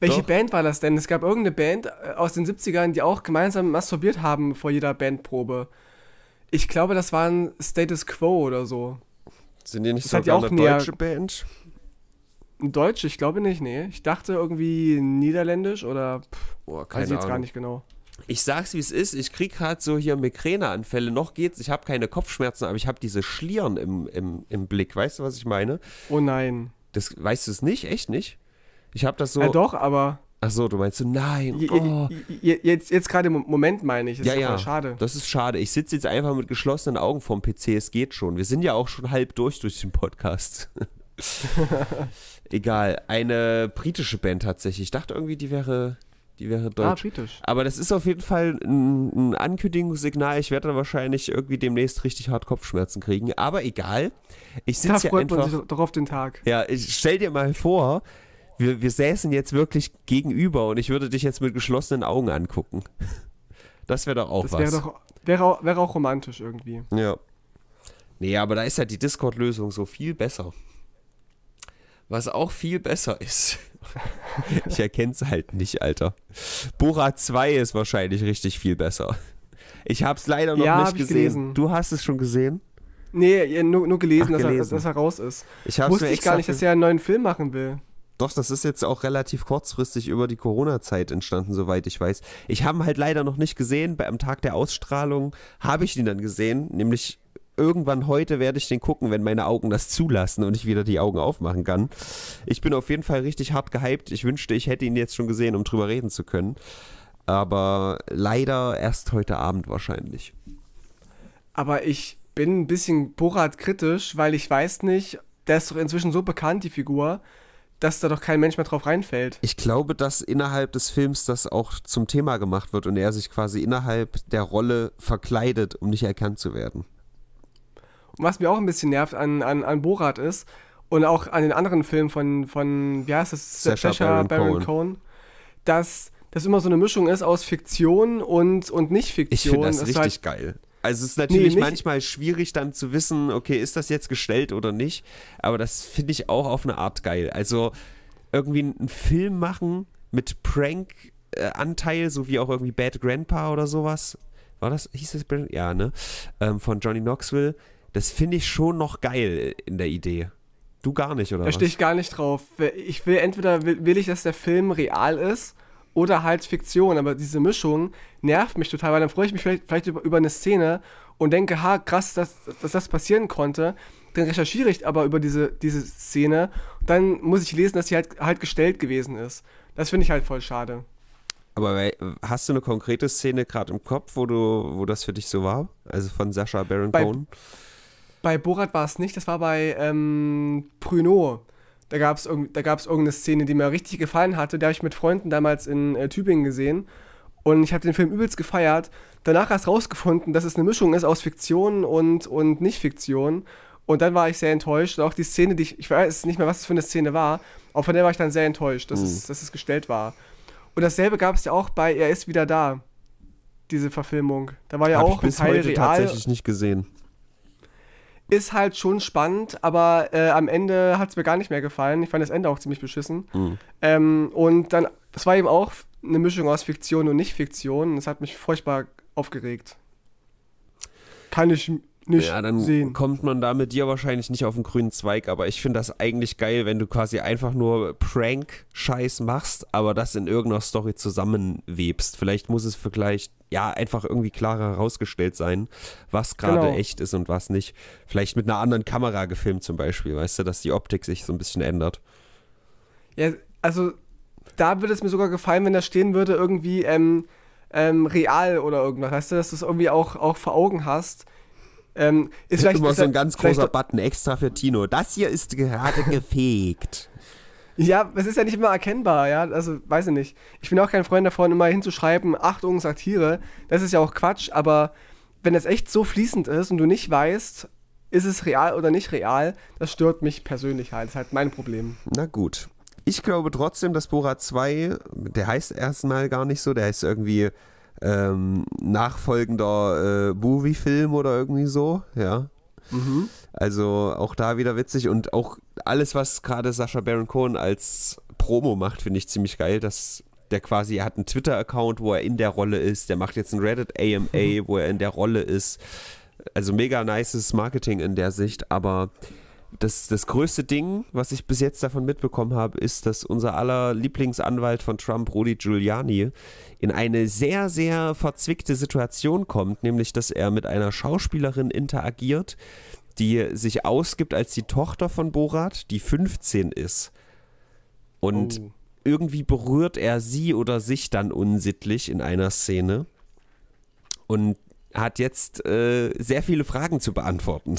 Welche Doch. Band war das denn? Es gab irgendeine Band äh, aus den 70ern, die auch gemeinsam masturbiert haben vor jeder Bandprobe. Ich glaube, das waren Status Quo oder so. Sind die nicht das eine deutsche Band? Deutsch? Ich glaube nicht, nee. Ich dachte irgendwie niederländisch oder pff, Boah, keine weiß ich jetzt Ahnung. gar nicht genau. Ich sag's wie es ist, ich krieg halt so hier Migräneanfälle, noch geht's, ich habe keine Kopfschmerzen, aber ich habe diese Schlieren im, im, im Blick, weißt du, was ich meine? Oh nein. Das weißt du es nicht, echt nicht? Ich habe das so. Ja, ah, doch, aber. Ach so, du meinst so, nein. Je, oh. je, jetzt, jetzt gerade im Moment meine ich. Das ja, ist ja. Schade. Das ist schade. Ich sitze jetzt einfach mit geschlossenen Augen vorm PC. Es geht schon. Wir sind ja auch schon halb durch durch den Podcast. Egal. Eine britische Band tatsächlich. Ich dachte irgendwie, die wäre, die wäre ah, deutsch. Ah, britisch. Aber das ist auf jeden Fall ein, ein Ankündigungssignal. Ich werde dann wahrscheinlich irgendwie demnächst richtig hart Kopfschmerzen kriegen. Aber egal. Ich sitze da freut ja einfach, man sich doch auf den Tag. Ja, ich stell dir mal vor, wir, wir säßen jetzt wirklich gegenüber und ich würde dich jetzt mit geschlossenen Augen angucken. Das wäre doch auch das wär was. Doch, wäre auch, wär auch romantisch irgendwie. Ja. Nee, aber da ist ja halt die Discord-Lösung so viel besser. Was auch viel besser ist. ich erkenne es halt nicht, Alter. Bora 2 ist wahrscheinlich richtig viel besser. Ich habe es leider noch ja, nicht gesehen. Gelesen. Du hast es schon gesehen? Nee, nur, nur gelesen, Ach, dass, Er, dass, er, raus ist. Ich Wusste ich gar nicht, dass er einen neuen Film machen will. Doch, das ist jetzt auch relativ kurzfristig über die Corona-Zeit entstanden, soweit ich weiß. Ich habe ihn halt leider noch nicht gesehen. Bei, am Tag der Ausstrahlung habe ich ihn dann gesehen, nämlich irgendwann heute werde ich den gucken, wenn meine Augen das zulassen und ich wieder die Augen aufmachen kann. Ich bin auf jeden Fall richtig hart gehypt. Ich wünschte, ich hätte ihn jetzt schon gesehen, um drüber reden zu können. Aber leider erst heute Abend wahrscheinlich. Aber ich bin ein bisschen Borat kritisch, weil ich weiß nicht, der ist doch inzwischen so bekannt, die Figur dass da doch kein Mensch mehr drauf reinfällt. Ich glaube, dass innerhalb des Films das auch zum Thema gemacht wird und er sich quasi innerhalb der Rolle verkleidet, um nicht erkannt zu werden. Und was mir auch ein bisschen nervt an, an, an Borat ist und auch an den anderen Filmen von, von wie heißt das? Sacha, Sacha Baron, Baron Cohen. dass das immer so eine Mischung ist aus Fiktion und, und Nicht-Fiktion. Ich finde das, das richtig halt, geil. Also es ist natürlich nee, manchmal schwierig dann zu wissen, okay, ist das jetzt gestellt oder nicht. Aber das finde ich auch auf eine Art geil. Also irgendwie einen Film machen mit Prank-Anteil, so wie auch irgendwie Bad Grandpa oder sowas. War das? Hieß das? Ja, ne? Ähm, von Johnny Knoxville. Das finde ich schon noch geil in der Idee. Du gar nicht, oder? Da stehe ich gar nicht drauf. Ich will entweder will, will ich, dass der Film real ist oder halt Fiktion. Aber diese Mischung nervt mich total, weil dann freue ich mich vielleicht, vielleicht über, über, eine Szene und denke, ha, krass, dass, dass das passieren konnte. Dann recherchiere ich aber über diese, diese Szene. Dann muss ich lesen, dass sie halt, halt gestellt gewesen ist. Das finde ich halt voll schade. Aber hast du eine konkrete Szene gerade im Kopf, wo du, wo das für dich so war? Also von Sascha Baron Cohen? Bei, bei Borat war es nicht, das war bei ähm, Bruno. Da gab es da gab's irgendeine Szene, die mir richtig gefallen hatte. Die habe ich mit Freunden damals in äh, Tübingen gesehen. Und ich habe den Film übelst gefeiert. Danach hast du rausgefunden, dass es eine Mischung ist aus Fiktion und, und Nicht-Fiktion. Und dann war ich sehr enttäuscht. Und auch die Szene, die ich, ich weiß nicht mehr, was es für eine Szene war, aber von der war ich dann sehr enttäuscht, dass, mhm. es, dass es gestellt war. Und dasselbe gab es ja auch bei Er ist wieder da, diese Verfilmung. Da war ja hab auch ich bis ein Teil heute real. tatsächlich nicht gesehen ist halt schon spannend, aber äh, am Ende hat es mir gar nicht mehr gefallen. Ich fand das Ende auch ziemlich beschissen. Mhm. Ähm, und dann, es war eben auch eine Mischung aus Fiktion und Nicht-Fiktion. Das hat mich furchtbar aufgeregt. Kann ich nicht ja, dann sehen. kommt man da mit dir wahrscheinlich nicht auf den grünen Zweig, aber ich finde das eigentlich geil, wenn du quasi einfach nur Prank-Scheiß machst, aber das in irgendeiner Story zusammenwebst. Vielleicht muss es vielleicht, ja, einfach irgendwie klarer herausgestellt sein, was gerade genau. echt ist und was nicht. Vielleicht mit einer anderen Kamera gefilmt zum Beispiel, weißt du, dass die Optik sich so ein bisschen ändert. Ja, also da würde es mir sogar gefallen, wenn da stehen würde irgendwie ähm, ähm, real oder irgendwas, weißt du, dass du es irgendwie auch, auch vor Augen hast ähm, ist vielleicht, immer ist so ein ganz großer Button extra für Tino. Das hier ist gerade gefegt. Ja, es ist ja nicht immer erkennbar, ja. Also, weiß ich nicht. Ich bin auch kein Freund davon, immer hinzuschreiben, Achtung, Satire. Das ist ja auch Quatsch, aber wenn das echt so fließend ist und du nicht weißt, ist es real oder nicht real, das stört mich persönlich halt. Das ist halt mein Problem. Na gut. Ich glaube trotzdem, dass Bora 2, der heißt erstmal gar nicht so, der heißt irgendwie ähm, nachfolgender äh, Movie-Film oder irgendwie so, ja. Mhm. Also auch da wieder witzig und auch alles, was gerade Sascha Baron Cohen als Promo macht, finde ich ziemlich geil, dass der quasi, er hat einen Twitter-Account, wo er in der Rolle ist, der macht jetzt einen Reddit AMA, mhm. wo er in der Rolle ist. Also mega nices Marketing in der Sicht, aber das, das größte Ding, was ich bis jetzt davon mitbekommen habe, ist, dass unser aller Lieblingsanwalt von Trump, Rudy Giuliani, in eine sehr, sehr verzwickte Situation kommt, nämlich dass er mit einer Schauspielerin interagiert, die sich ausgibt als die Tochter von Borat, die 15 ist. Und oh. irgendwie berührt er sie oder sich dann unsittlich in einer Szene und hat jetzt äh, sehr viele Fragen zu beantworten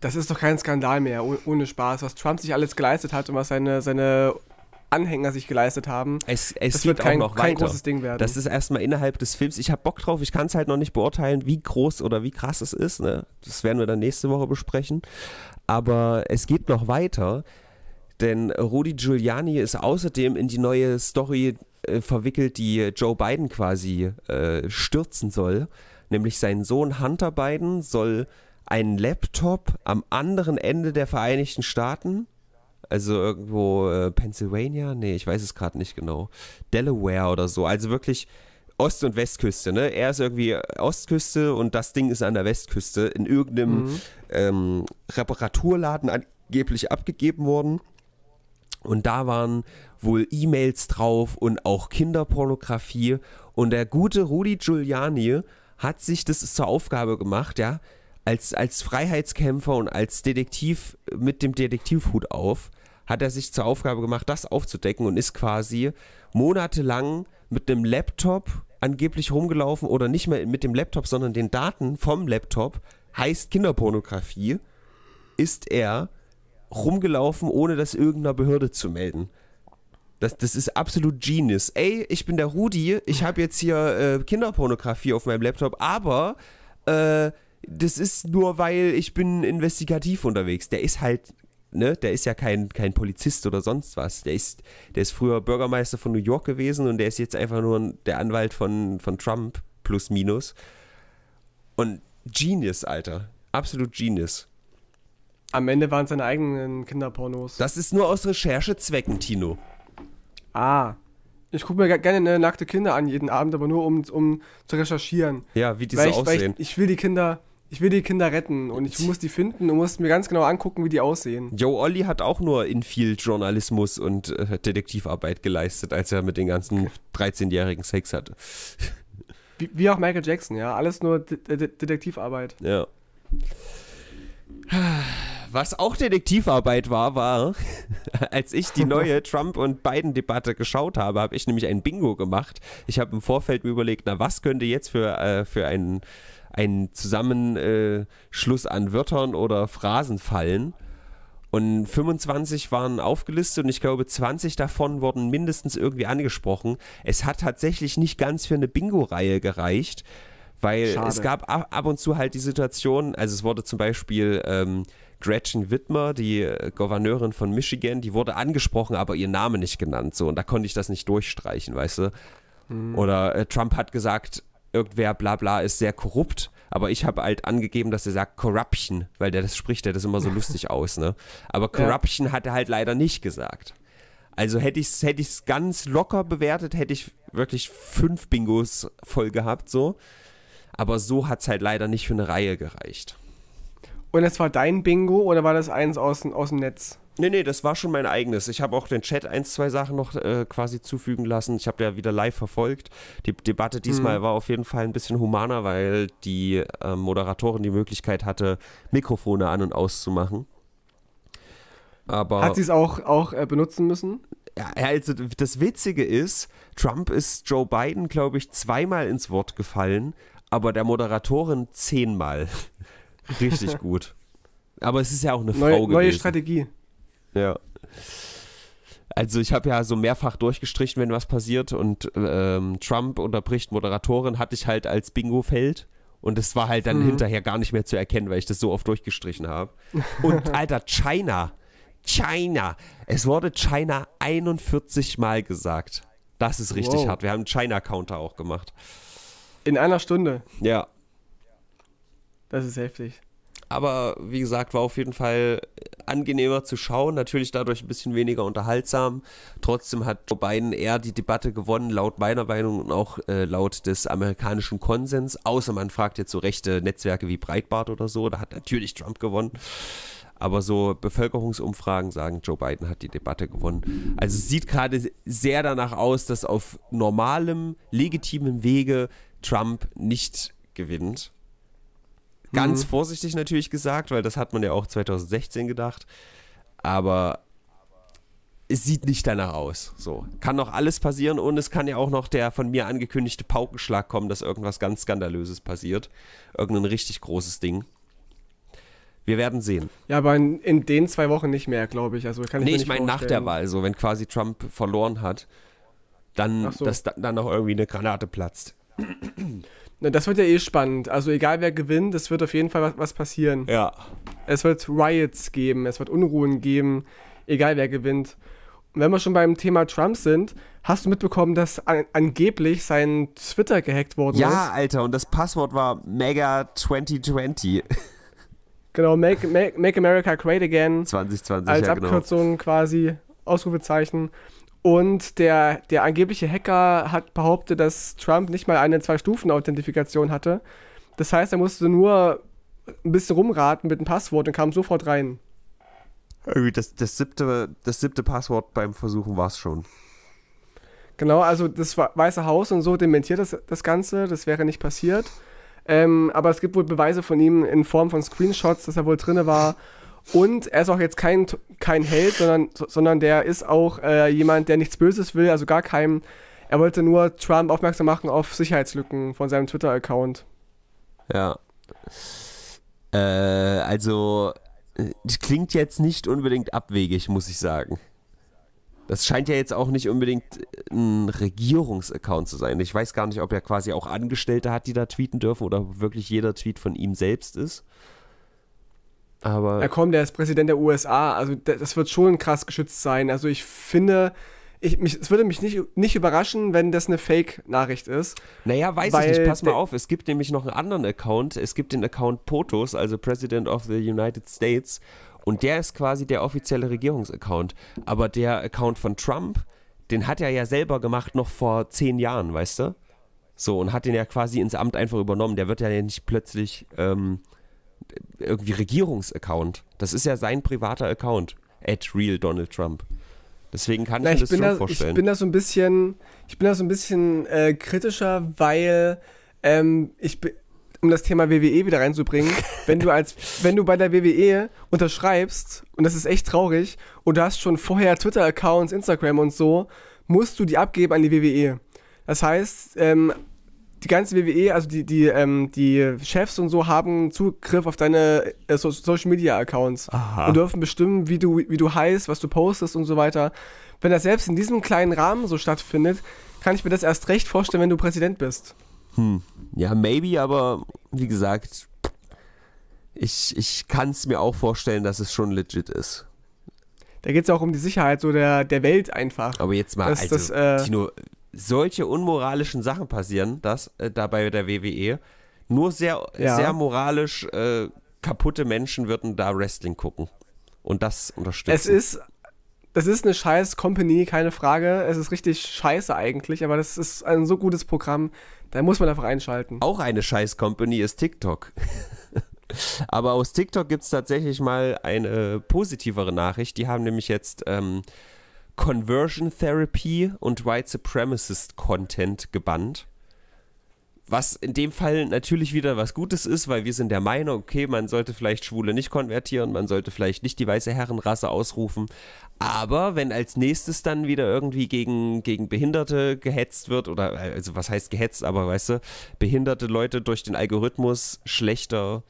das ist doch kein Skandal mehr, oh, ohne Spaß, was Trump sich alles geleistet hat und was seine, seine Anhänger sich geleistet haben. Es, es das wird kein, kein großes Ding werden. Das ist erstmal innerhalb des Films. Ich habe Bock drauf, ich kann es halt noch nicht beurteilen, wie groß oder wie krass es ist. Ne? Das werden wir dann nächste Woche besprechen. Aber es geht noch weiter, denn Rudy Giuliani ist außerdem in die neue Story äh, verwickelt, die Joe Biden quasi äh, stürzen soll. Nämlich sein Sohn Hunter Biden soll einen Laptop am anderen Ende der Vereinigten Staaten. Also irgendwo äh, Pennsylvania? Nee, ich weiß es gerade nicht genau. Delaware oder so. Also wirklich Ost- und Westküste, ne? Er ist irgendwie äh, Ostküste und das Ding ist an der Westküste in irgendeinem mhm. ähm, Reparaturladen angeblich abgegeben worden. Und da waren wohl E-Mails drauf und auch Kinderpornografie. Und der gute Rudi Giuliani hat sich das zur Aufgabe gemacht, ja, als, als Freiheitskämpfer und als Detektiv mit dem Detektivhut auf, hat er sich zur Aufgabe gemacht, das aufzudecken und ist quasi monatelang mit einem Laptop angeblich rumgelaufen oder nicht mehr mit dem Laptop, sondern den Daten vom Laptop, heißt Kinderpornografie, ist er rumgelaufen, ohne das irgendeiner Behörde zu melden. Das, das ist absolut Genius. Ey, ich bin der Rudi, ich habe jetzt hier äh, Kinderpornografie auf meinem Laptop, aber äh, das ist nur, weil ich bin investigativ unterwegs. Der ist halt, ne, der ist ja kein, kein Polizist oder sonst was. Der ist, der ist früher Bürgermeister von New York gewesen und der ist jetzt einfach nur der Anwalt von, von Trump, plus minus. Und Genius, Alter. Absolut Genius. Am Ende waren es seine eigenen Kinderpornos. Das ist nur aus Recherchezwecken, Tino. Ah. Ich gucke mir gerne ne, nackte Kinder an jeden Abend, aber nur um, um zu recherchieren. Ja, wie die so aussehen. Ich, ich, will die Kinder ich will die Kinder retten und ich muss die finden und muss mir ganz genau angucken, wie die aussehen. Joe Olli hat auch nur in viel Journalismus und äh, Detektivarbeit geleistet, als er mit den ganzen 13-jährigen Sex hatte. Wie, wie, auch Michael Jackson, ja. Alles nur De De Detektivarbeit. Ja. Was auch Detektivarbeit war, war, als ich die neue Trump- und Biden-Debatte geschaut habe, habe ich nämlich ein Bingo gemacht. Ich habe im Vorfeld mir überlegt, na, was könnte jetzt für, äh, für einen ein Zusammenschluss äh, an Wörtern oder Phrasen fallen. Und 25 waren aufgelistet und ich glaube 20 davon wurden mindestens irgendwie angesprochen. Es hat tatsächlich nicht ganz für eine Bingo-Reihe gereicht, weil Schade. es gab ab, und zu halt die Situation, also es wurde zum Beispiel ähm, Gretchen Widmer, die äh, Gouverneurin von Michigan, die wurde angesprochen, aber ihr Name nicht genannt. So, und da konnte ich das nicht durchstreichen, weißt du? Hm. Oder äh, Trump hat gesagt, irgendwer bla bla ist sehr korrupt. Aber ich habe halt angegeben, dass er sagt Corruption, weil der das spricht, der das immer so lustig aus, ne? Aber Corruption ja. hat er halt leider nicht gesagt. Also hätte ich es hätte ich's ganz locker bewertet, hätte ich wirklich fünf Bingos voll gehabt, so. Aber so hat es halt leider nicht für eine Reihe gereicht. Und das war dein Bingo oder war das eins aus, aus dem Netz? Nee, nee, das war schon mein eigenes. Ich habe auch den Chat ein, zwei Sachen noch äh, quasi zufügen lassen. Ich habe ja wieder live verfolgt. Die Debatte diesmal mhm. war auf jeden Fall ein bisschen humaner, weil die äh, Moderatorin die Möglichkeit hatte, Mikrofone an- und auszumachen. Aber Hat sie es auch, auch äh, benutzen müssen? Ja, also das Witzige ist, Trump ist Joe Biden, glaube ich, zweimal ins Wort gefallen, aber der Moderatorin zehnmal. Richtig gut. Aber es ist ja auch eine neue, Frau gewesen. Neue Strategie. Ja. Also ich habe ja so mehrfach durchgestrichen, wenn was passiert und ähm, Trump unterbricht Moderatorin, hatte ich halt als Bingo-Feld. Und es war halt dann mhm. hinterher gar nicht mehr zu erkennen, weil ich das so oft durchgestrichen habe. Und alter, China. China. Es wurde China 41 Mal gesagt. Das ist richtig wow. hart. Wir haben einen China-Counter auch gemacht. In einer Stunde? Ja. Das ist heftig. Aber wie gesagt, war auf jeden Fall angenehmer zu schauen, natürlich dadurch ein bisschen weniger unterhaltsam. Trotzdem hat Joe Biden eher die Debatte gewonnen, laut meiner Meinung und auch äh, laut des amerikanischen Konsens. Außer man fragt jetzt so rechte Netzwerke wie Breitbart oder so, da hat natürlich Trump gewonnen. Aber so Bevölkerungsumfragen sagen, Joe Biden hat die Debatte gewonnen. Also es sieht gerade sehr danach aus, dass auf normalem, legitimem Wege Trump nicht gewinnt. Ganz mhm. vorsichtig natürlich gesagt, weil das hat man ja auch 2016 gedacht. Aber es sieht nicht danach aus. So. Kann noch alles passieren und es kann ja auch noch der von mir angekündigte Paukenschlag kommen, dass irgendwas ganz Skandalöses passiert. Irgendein richtig großes Ding. Wir werden sehen. Ja, aber in, in den zwei Wochen nicht mehr, glaube ich. Also kann ich nee, ich meine nach der Wahl, so wenn quasi Trump verloren hat, dann, so. dass dann noch irgendwie eine Granate platzt. Das wird ja eh spannend. Also egal wer gewinnt, es wird auf jeden Fall was, was passieren. Ja. Es wird Riots geben, es wird Unruhen geben, egal wer gewinnt. Und wenn wir schon beim Thema Trump sind, hast du mitbekommen, dass an angeblich sein Twitter gehackt worden ja, ist? Ja, Alter, und das Passwort war Mega 2020. Genau, make, make, make America Great Again. 2020, Als ja, genau. Abkürzung genau. quasi, Ausrufezeichen. Und der, der angebliche Hacker hat behauptet, dass Trump nicht mal eine Zwei-Stufen-Authentifikation hatte. Das heißt, er musste nur ein bisschen rumraten mit dem Passwort und kam sofort rein. Das, das, siebte, das siebte Passwort beim Versuchen war es schon. Genau, also das Weiße Haus und so dementiert das, das Ganze, das wäre nicht passiert. Ähm, aber es gibt wohl Beweise von ihm in Form von Screenshots, dass er wohl drinne war und er ist auch jetzt kein, kein Held, sondern, sondern der ist auch äh, jemand, der nichts Böses will, also gar keinem. Er wollte nur Trump aufmerksam machen auf Sicherheitslücken von seinem Twitter-Account. Ja. Äh, also, äh, das klingt jetzt nicht unbedingt abwegig, muss ich sagen. Das scheint ja jetzt auch nicht unbedingt äh, ein Regierungsaccount zu sein. Ich weiß gar nicht, ob er quasi auch Angestellte hat, die da tweeten dürfen oder wirklich jeder Tweet von ihm selbst ist. Aber. Ja, komm, der ist Präsident der USA. Also, das wird schon krass geschützt sein. Also, ich finde. Ich, mich, es würde mich nicht, nicht überraschen, wenn das eine Fake-Nachricht ist. Naja, weiß ich nicht. Pass mal auf, es gibt nämlich noch einen anderen Account. Es gibt den Account POTUS, also President of the United States. Und der ist quasi der offizielle Regierungsaccount. Aber der Account von Trump, den hat er ja selber gemacht noch vor zehn Jahren, weißt du? So, und hat den ja quasi ins Amt einfach übernommen. Der wird ja nicht plötzlich ähm, irgendwie Regierungsaccount. Das ist ja sein privater Account. At real Donald Trump. Deswegen kann Na, ich, ich das schon da, vorstellen. Ich bin da so ein bisschen, ich bin da so ein bisschen äh, kritischer, weil ähm, ich um das Thema WWE wieder reinzubringen, wenn du als wenn du bei der WWE unterschreibst und das ist echt traurig und du hast schon vorher Twitter Accounts, Instagram und so, musst du die abgeben an die WWE. Das heißt, ähm, die ganze WWE, also die, die, ähm, die Chefs und so haben Zugriff auf deine äh, so Social Media Accounts Aha. und dürfen bestimmen, wie du, wie du heißt, was du postest und so weiter. Wenn das selbst in diesem kleinen Rahmen so stattfindet, kann ich mir das erst recht vorstellen, wenn du Präsident bist. Hm. Ja, maybe, aber wie gesagt, ich, ich kann es mir auch vorstellen, dass es schon legit ist. Da geht es ja auch um die Sicherheit so der, der Welt einfach. Aber jetzt mal, dass, also, das, äh, Tino, solche unmoralischen Sachen passieren, dass äh, da bei der WWE nur sehr, ja. sehr moralisch äh, kaputte Menschen würden da Wrestling gucken. Und das unterstützen. Es ist, das ist eine scheiß Company, keine Frage. Es ist richtig scheiße eigentlich, aber das ist ein so gutes Programm, da muss man einfach einschalten. Auch eine scheiß Company ist TikTok. aber aus TikTok gibt es tatsächlich mal eine positivere Nachricht. Die haben nämlich jetzt. Ähm, Conversion Therapy und White Supremacist Content gebannt. Was in dem Fall natürlich wieder was Gutes ist, weil wir sind der Meinung, okay, man sollte vielleicht Schwule nicht konvertieren, man sollte vielleicht nicht die weiße Herrenrasse ausrufen. Aber wenn als nächstes dann wieder irgendwie gegen, gegen Behinderte gehetzt wird, oder also was heißt gehetzt, aber weißt du, behinderte Leute durch den Algorithmus schlechter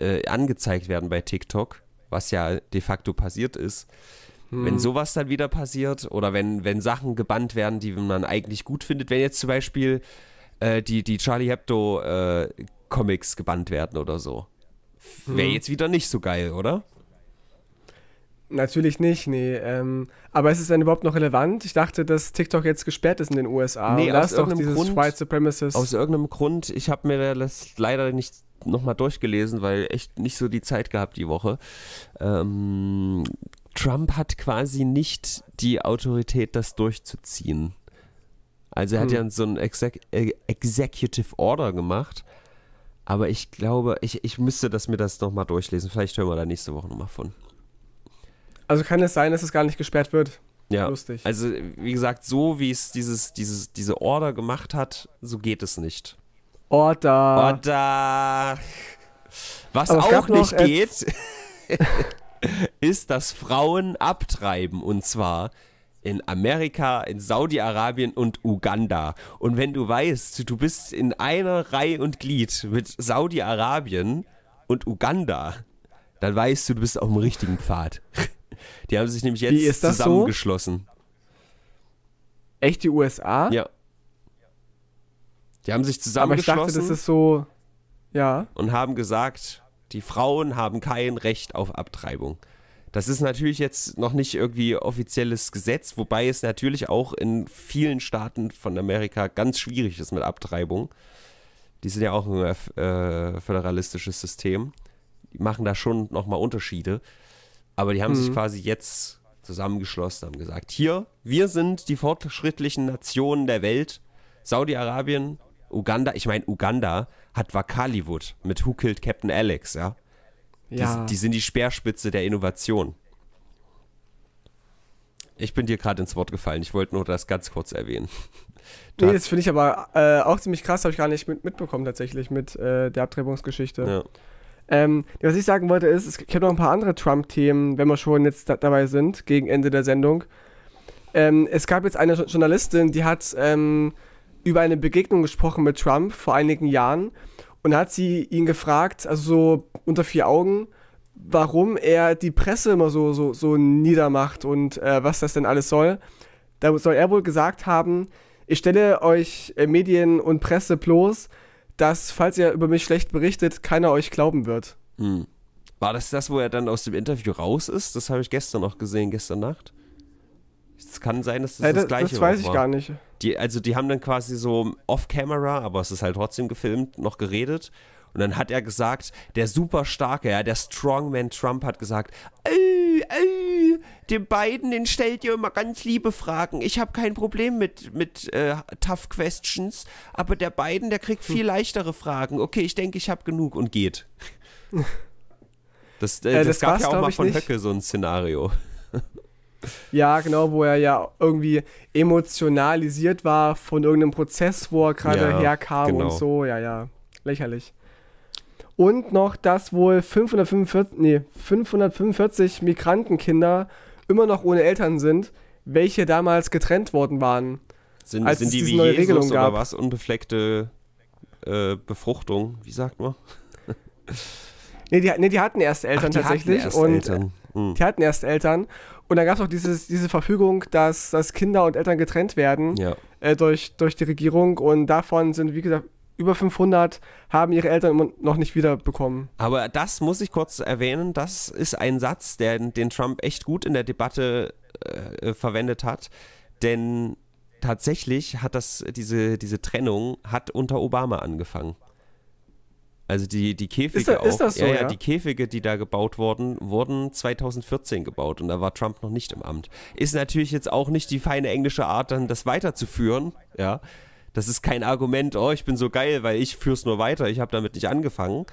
äh, angezeigt werden bei TikTok, was ja de facto passiert ist, wenn hm. sowas dann wieder passiert oder wenn, wenn Sachen gebannt werden, die man eigentlich gut findet, wenn jetzt zum Beispiel äh, die, die Charlie Hebdo äh, Comics gebannt werden oder so. Wäre hm. jetzt wieder nicht so geil, oder? Natürlich nicht, nee. Ähm, aber ist es denn überhaupt noch relevant? Ich dachte, dass TikTok jetzt gesperrt ist in den USA. Nee, aus irgendeinem Grund, White Supremacist. Aus irgendeinem Grund, ich habe mir das leider nicht nochmal durchgelesen, weil echt nicht so die Zeit gehabt die Woche. Ähm, Trump hat quasi nicht die Autorität, das durchzuziehen. Also er hm. hat ja so einen Exec äh, Executive Order gemacht. Aber ich glaube, ich, ich müsste das mir das nochmal durchlesen. Vielleicht hören wir da nächste Woche nochmal von. Also kann es sein, dass es gar nicht gesperrt wird? Ja. Lustig. Also, wie gesagt, so wie es dieses, dieses, diese Order gemacht hat, so geht es nicht. Order. Order. Was auch nicht geht. ist, dass Frauen abtreiben und zwar in Amerika, in Saudi-Arabien und Uganda. Und wenn du weißt, du bist in einer Reihe und Glied mit Saudi-Arabien und Uganda, dann weißt du, du bist auf dem richtigen Pfad. Die haben sich nämlich jetzt zusammengeschlossen. So? Echt die USA? Ja. Die haben sich zusammengeschlossen. Aber ich dachte, das ist so. Ja. Und haben gesagt, die Frauen haben kein Recht auf Abtreibung. Das ist natürlich jetzt noch nicht irgendwie offizielles Gesetz, wobei es natürlich auch in vielen Staaten von Amerika ganz schwierig ist mit Abtreibung. Die sind ja auch ein äh, föderalistisches System. Die machen da schon nochmal Unterschiede. Aber die haben mhm. sich quasi jetzt zusammengeschlossen, haben gesagt, hier, wir sind die fortschrittlichen Nationen der Welt. Saudi-Arabien, Uganda, ich meine, Uganda hat war Wakaliwood mit Who Killed Captain Alex, ja. ja. Die, sind die Speerspitze der Innovation. Ich bin dir gerade ins Wort gefallen. Ich wollte nur das ganz kurz erwähnen. Du nee, das finde ich aber äh, auch ziemlich krass, habe ich gar nicht mit, mitbekommen tatsächlich mit äh, der Abtreibungsgeschichte. Ja. Ähm, was ich sagen wollte ist, ich habe noch ein paar andere Trump-Themen, wenn wir schon jetzt da dabei sind, gegen Ende der Sendung. Ähm, es gab jetzt eine Journalistin, die hat ähm, über eine Begegnung gesprochen mit Trump vor einigen Jahren und hat sie ihn gefragt, also so unter vier Augen, warum er die Presse immer so, so, so niedermacht und äh, was das denn alles soll. Da soll er wohl gesagt haben, ich stelle euch äh, Medien und Presse bloß, dass, falls ihr über mich schlecht berichtet, keiner euch glauben wird. Hm. War das das, wo er dann aus dem Interview raus ist? Das habe ich gestern noch gesehen, gestern Nacht. Es kann sein, dass das hey, äh, das, das gleiche war. Das weiß ich gar nicht. Die, also die haben dann quasi so off-camera, aber es ist halt trotzdem gefilmt, noch geredet. Und dann hat er gesagt, der super starke, ja, der Strongman Trump hat gesagt, äh, äh, den beiden, den stellt ihr immer ganz liebe Fragen. Ich habe kein Problem mit, mit äh, tough questions, aber der beiden, der kriegt viel leichtere Fragen. Okay, ich denke, ich habe genug und geht. Das, äh, äh, das, das gab ja auch mal von nicht. Höcke so ein Szenario. Ja, genau, wo er ja irgendwie emotionalisiert war von irgendeinem Prozess, wo er gerade ja, herkam genau. und so. Ja, ja, lächerlich. Und noch, dass wohl 545, nee, 545 Migrantenkinder immer noch ohne Eltern sind, welche damals getrennt worden waren. Sind, als sind es die wie neue Jesus Regelung gab. oder was? Unbefleckte äh, Befruchtung, wie sagt man? nee, die, nee, die hatten erst Eltern Ach, tatsächlich. Hatten erst und Eltern. Mhm. Die hatten erst Eltern. Und dann gab es auch dieses, diese Verfügung, dass, dass Kinder und Eltern getrennt werden ja. äh, durch, durch die Regierung. Und davon sind, wie gesagt, über 500 haben ihre Eltern noch nicht wiederbekommen. Aber das muss ich kurz erwähnen, das ist ein Satz, der, den Trump echt gut in der Debatte äh, verwendet hat. Denn tatsächlich hat das, diese, diese Trennung hat unter Obama angefangen. Also die, die Käfige ist das, auch. Ist das so, ja, ja, ja, die Käfige, die da gebaut wurden, wurden 2014 gebaut und da war Trump noch nicht im Amt. Ist natürlich jetzt auch nicht die feine englische Art, dann das weiterzuführen, ja. Das ist kein Argument, oh, ich bin so geil, weil ich führe es nur weiter, ich habe damit nicht angefangen.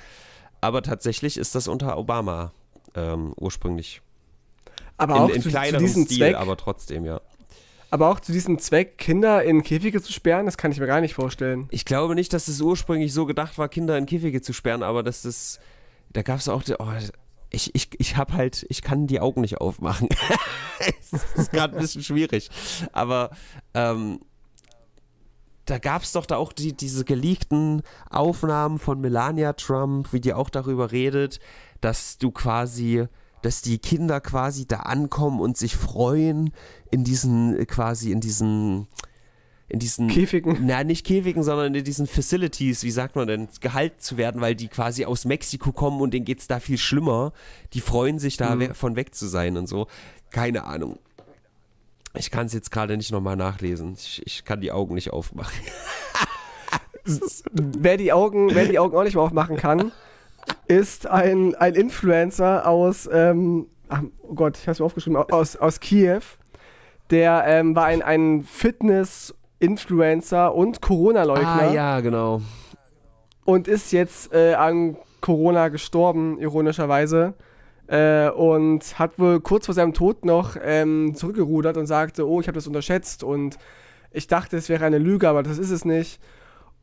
Aber tatsächlich ist das unter Obama ähm, ursprünglich. Aber in, auch in zu, zu diesem Stil, Zweck, aber trotzdem, ja. Aber auch zu diesem Zweck, Kinder in Käfige zu sperren, das kann ich mir gar nicht vorstellen. Ich glaube nicht, dass es ursprünglich so gedacht war, Kinder in Käfige zu sperren, aber dass das. Da gab es auch. Oh, ich, ich, ich habe halt, ich kann die Augen nicht aufmachen. das ist gerade ein bisschen schwierig. Aber ähm, da gab es doch da auch die, diese geleakten Aufnahmen von Melania Trump, wie die auch darüber redet, dass du quasi dass die Kinder quasi da ankommen und sich freuen in diesen, äh, quasi in diesen, in diesen Käfigen. Na, nicht Käfigen, sondern in diesen Facilities, wie sagt man denn, gehalten zu werden, weil die quasi aus Mexiko kommen und denen geht es da viel schlimmer. Die freuen sich da mhm. von weg zu sein und so. Keine Ahnung. Ich kann es jetzt gerade nicht nochmal nachlesen. Ich, ich kann die Augen nicht aufmachen. wer, die Augen, wer die Augen auch nicht mehr aufmachen kann, ist ein, ein Influencer aus, ähm, oh Gott, ich habe es mir aufgeschrieben, aus, aus Kiew. Der ähm, war ein, ein Fitness-Influencer und Corona-Leugner. Ah, ja, genau. Und ist jetzt äh, an Corona gestorben, ironischerweise. Äh, und hat wohl kurz vor seinem Tod noch ähm, zurückgerudert und sagte, oh, ich habe das unterschätzt und ich dachte, es wäre eine Lüge, aber das ist es nicht.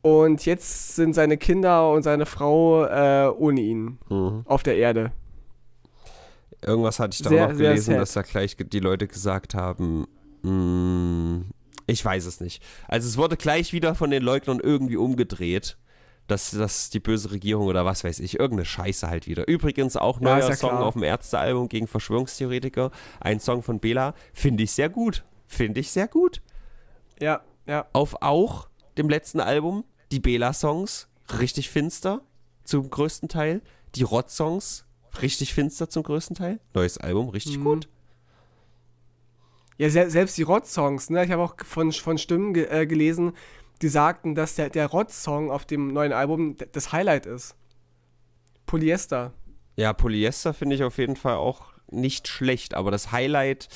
Und jetzt sind seine Kinder und seine Frau äh, ohne ihn mhm. auf der Erde. Irgendwas hatte ich da auch noch gelesen, dass da gleich die Leute gesagt haben, mm, ich weiß es nicht. Also es wurde gleich wieder von den Leugnern irgendwie umgedreht dass, dass die böse Regierung oder was weiß ich, irgendeine Scheiße halt wieder. Übrigens auch neuer ja, ja Song klar. auf dem Ärztealbum gegen Verschwörungstheoretiker. Ein Song von Bela. Finde ich sehr gut. Finde ich sehr gut. Ja, ja. Auf auch dem letzten Album. Die Bela-Songs, richtig finster zum größten Teil. Die Rot-Songs, richtig finster zum größten Teil. Neues Album, richtig mhm. gut. Ja, se selbst die Rot-Songs, ne? Ich habe auch von, von Stimmen ge äh, gelesen, die sagten, dass der, der Rot-Song auf dem neuen Album das Highlight ist. Polyester. Ja, Polyester finde ich auf jeden Fall auch nicht schlecht, aber das Highlight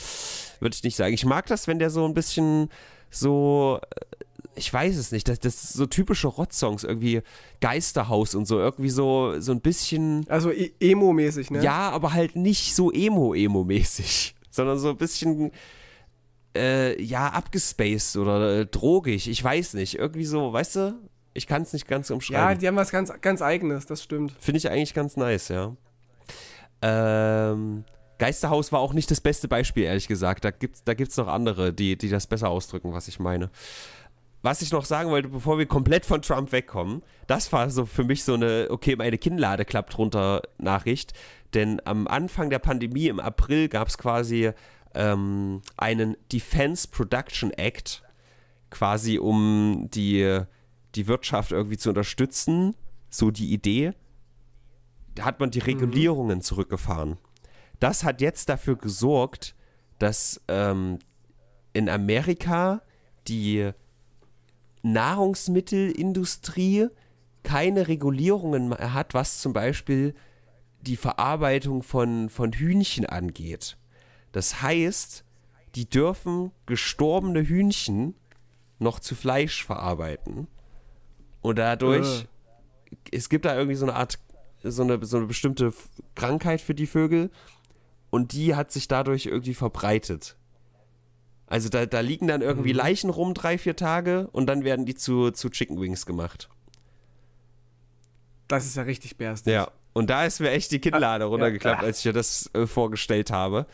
würde ich nicht sagen. Ich mag das, wenn der so ein bisschen so äh, ich weiß es nicht, das, das so typische Rot-Songs, irgendwie Geisterhaus und so, irgendwie so, so ein bisschen. Also e Emo-mäßig, ne? Ja, aber halt nicht so Emo-Emo-mäßig, sondern so ein bisschen, äh, ja, abgespaced oder äh, drogig, ich weiß nicht, irgendwie so, weißt du? Ich kann es nicht ganz umschreiben. Ja, die haben was ganz, ganz Eigenes, das stimmt. Finde ich eigentlich ganz nice, ja. Ähm. Geisterhaus war auch nicht das beste Beispiel, ehrlich gesagt. Da gibt es da gibt's noch andere, die, die das besser ausdrücken, was ich meine was ich noch sagen wollte, bevor wir komplett von Trump wegkommen, das war so für mich so eine, okay, meine Kinnlade klappt runter Nachricht. Denn am Anfang der Pandemie, im April, gab es quasi ähm, einen Defense Production Act, quasi um die, die Wirtschaft irgendwie zu unterstützen. So die Idee. Da hat man die mhm. Regulierungen mhm. zurückgefahren. Das hat jetzt dafür gesorgt, dass ähm, in Amerika die Nahrungsmittelindustrie keine Regulierungen mehr hat, was zum Beispiel die Verarbeitung von, von Hühnchen angeht. Das heißt, die dürfen gestorbene Hühnchen noch zu Fleisch verarbeiten. Und dadurch, äh. es gibt da irgendwie so eine Art, so eine, so eine bestimmte Krankheit für die Vögel. Und die hat sich dadurch irgendwie verbreitet. Also da, da liegen dann irgendwie mhm. Leichen rum drei, vier Tage und dann werden die zu, zu Chicken Wings gemacht. Das ist ja richtig bärstig. Ja, und da ist mir echt die Kinnlade runtergeklappt, ja. als ich ja das äh, vorgestellt habe.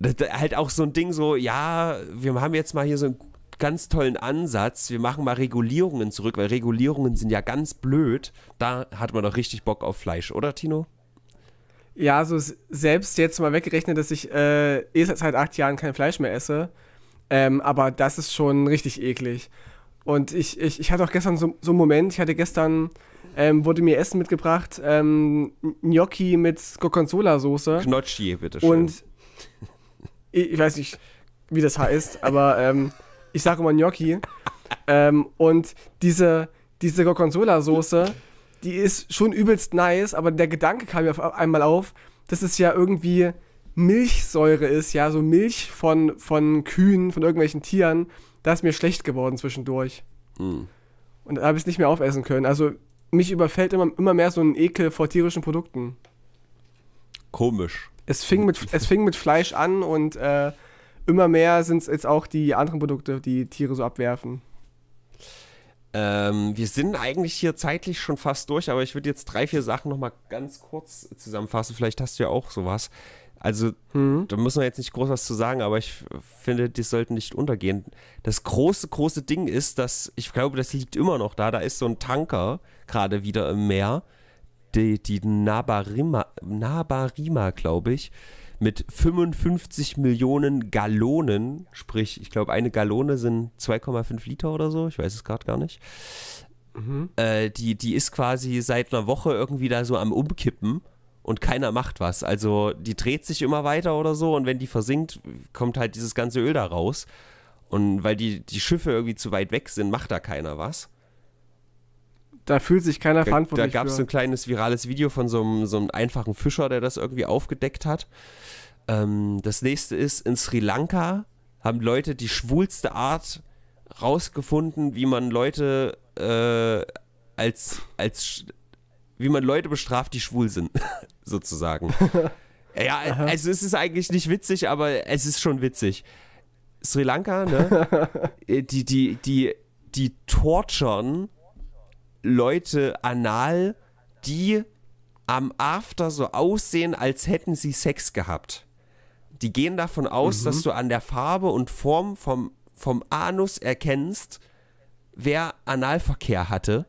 Das, das, halt auch so ein Ding so, ja, wir haben jetzt mal hier so einen ganz tollen Ansatz, wir machen mal Regulierungen zurück, weil Regulierungen sind ja ganz blöd. Da hat man doch richtig Bock auf Fleisch, oder Tino? ja, so selbst jetzt mal weggerechnet, dass ich äh, eh seit acht Jahren kein Fleisch mehr esse. Ähm, aber das ist schon richtig eklig. Und ich, ich, ich hatte auch gestern so, so einen Moment, ich hatte gestern, ähm, wurde mir Essen mitgebracht, ähm, Gnocchi mit Gorgonzola-Soße. Gnocchi, bitte schön. Und ich, ich, weiß nicht, wie das heißt, aber ähm, ich sage immer Gnocchi. Ähm, und diese, diese Gorgonzola-Soße die ist schon übelst nice, aber der Gedanke kam mir auf einmal auf, dass es ja irgendwie Milchsäure ist, ja, so Milch von, von Kühen, von irgendwelchen Tieren, da ist mir schlecht geworden zwischendurch. Hm. Und da habe ich es nicht mehr aufessen können. Also mich überfällt immer, immer mehr so ein Ekel vor tierischen Produkten. Komisch. Es fing mit, es fing mit Fleisch an und äh, immer mehr sind es jetzt auch die anderen Produkte, die Tiere so abwerfen. Ähm, wir sind eigentlich hier zeitlich schon fast durch, aber ich würde jetzt drei, vier Sachen nochmal ganz kurz zusammenfassen. Vielleicht hast du ja auch sowas. Also, mhm. da müssen wir jetzt nicht groß was zu sagen, aber ich finde, die sollten nicht untergehen. Das große, große Ding ist, dass ich glaube, das liegt immer noch da. Da ist so ein Tanker gerade wieder im Meer. Die, die Nabarima, Nabarima glaube ich mit 55 Millionen Gallonen, sprich, ich glaube, eine Gallone sind 2,5 Liter oder so, ich weiß es gerade gar nicht. Mhm. Äh, die, die ist quasi seit einer Woche irgendwie da so am Umkippen und keiner macht was. Also die dreht sich immer weiter oder so und wenn die versinkt, kommt halt dieses ganze Öl da raus. Und weil die, die Schiffe irgendwie zu weit weg sind, macht da keiner was. Da fühlt sich keiner verantwortlich. Da gab es so ein kleines virales Video von so einem, so einem einfachen Fischer, der das irgendwie aufgedeckt hat. Ähm, das nächste ist, in Sri Lanka haben Leute die schwulste Art rausgefunden, wie man Leute äh, als, als wie man Leute bestraft, die schwul sind, sozusagen. ja, Aha. also es ist eigentlich nicht witzig, aber es ist schon witzig. Sri Lanka, ne? Äh, die, die, die, die torturen Leute anal, die am After so aussehen, als hätten sie Sex gehabt. Die gehen davon aus, mhm. dass du an der Farbe und Form vom, vom Anus erkennst, wer Analverkehr hatte.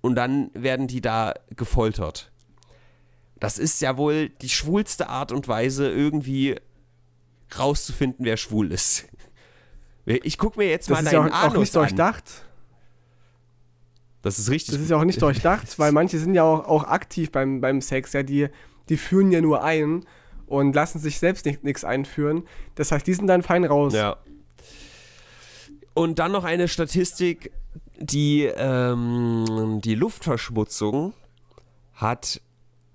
Und dann werden die da gefoltert. Das ist ja wohl die schwulste Art und Weise, irgendwie rauszufinden, wer schwul ist. Ich gucke mir jetzt das mal deinen ja auch, Anus auch nicht so an. Durchdacht. Das ist richtig. Das ist ja auch nicht durchdacht, weil manche sind ja auch, auch aktiv beim, beim Sex, ja, die, die führen ja nur ein und lassen sich selbst nichts einführen. Das heißt, die sind dann fein raus. Ja. Und dann noch eine Statistik, die, ähm, die Luftverschmutzung hat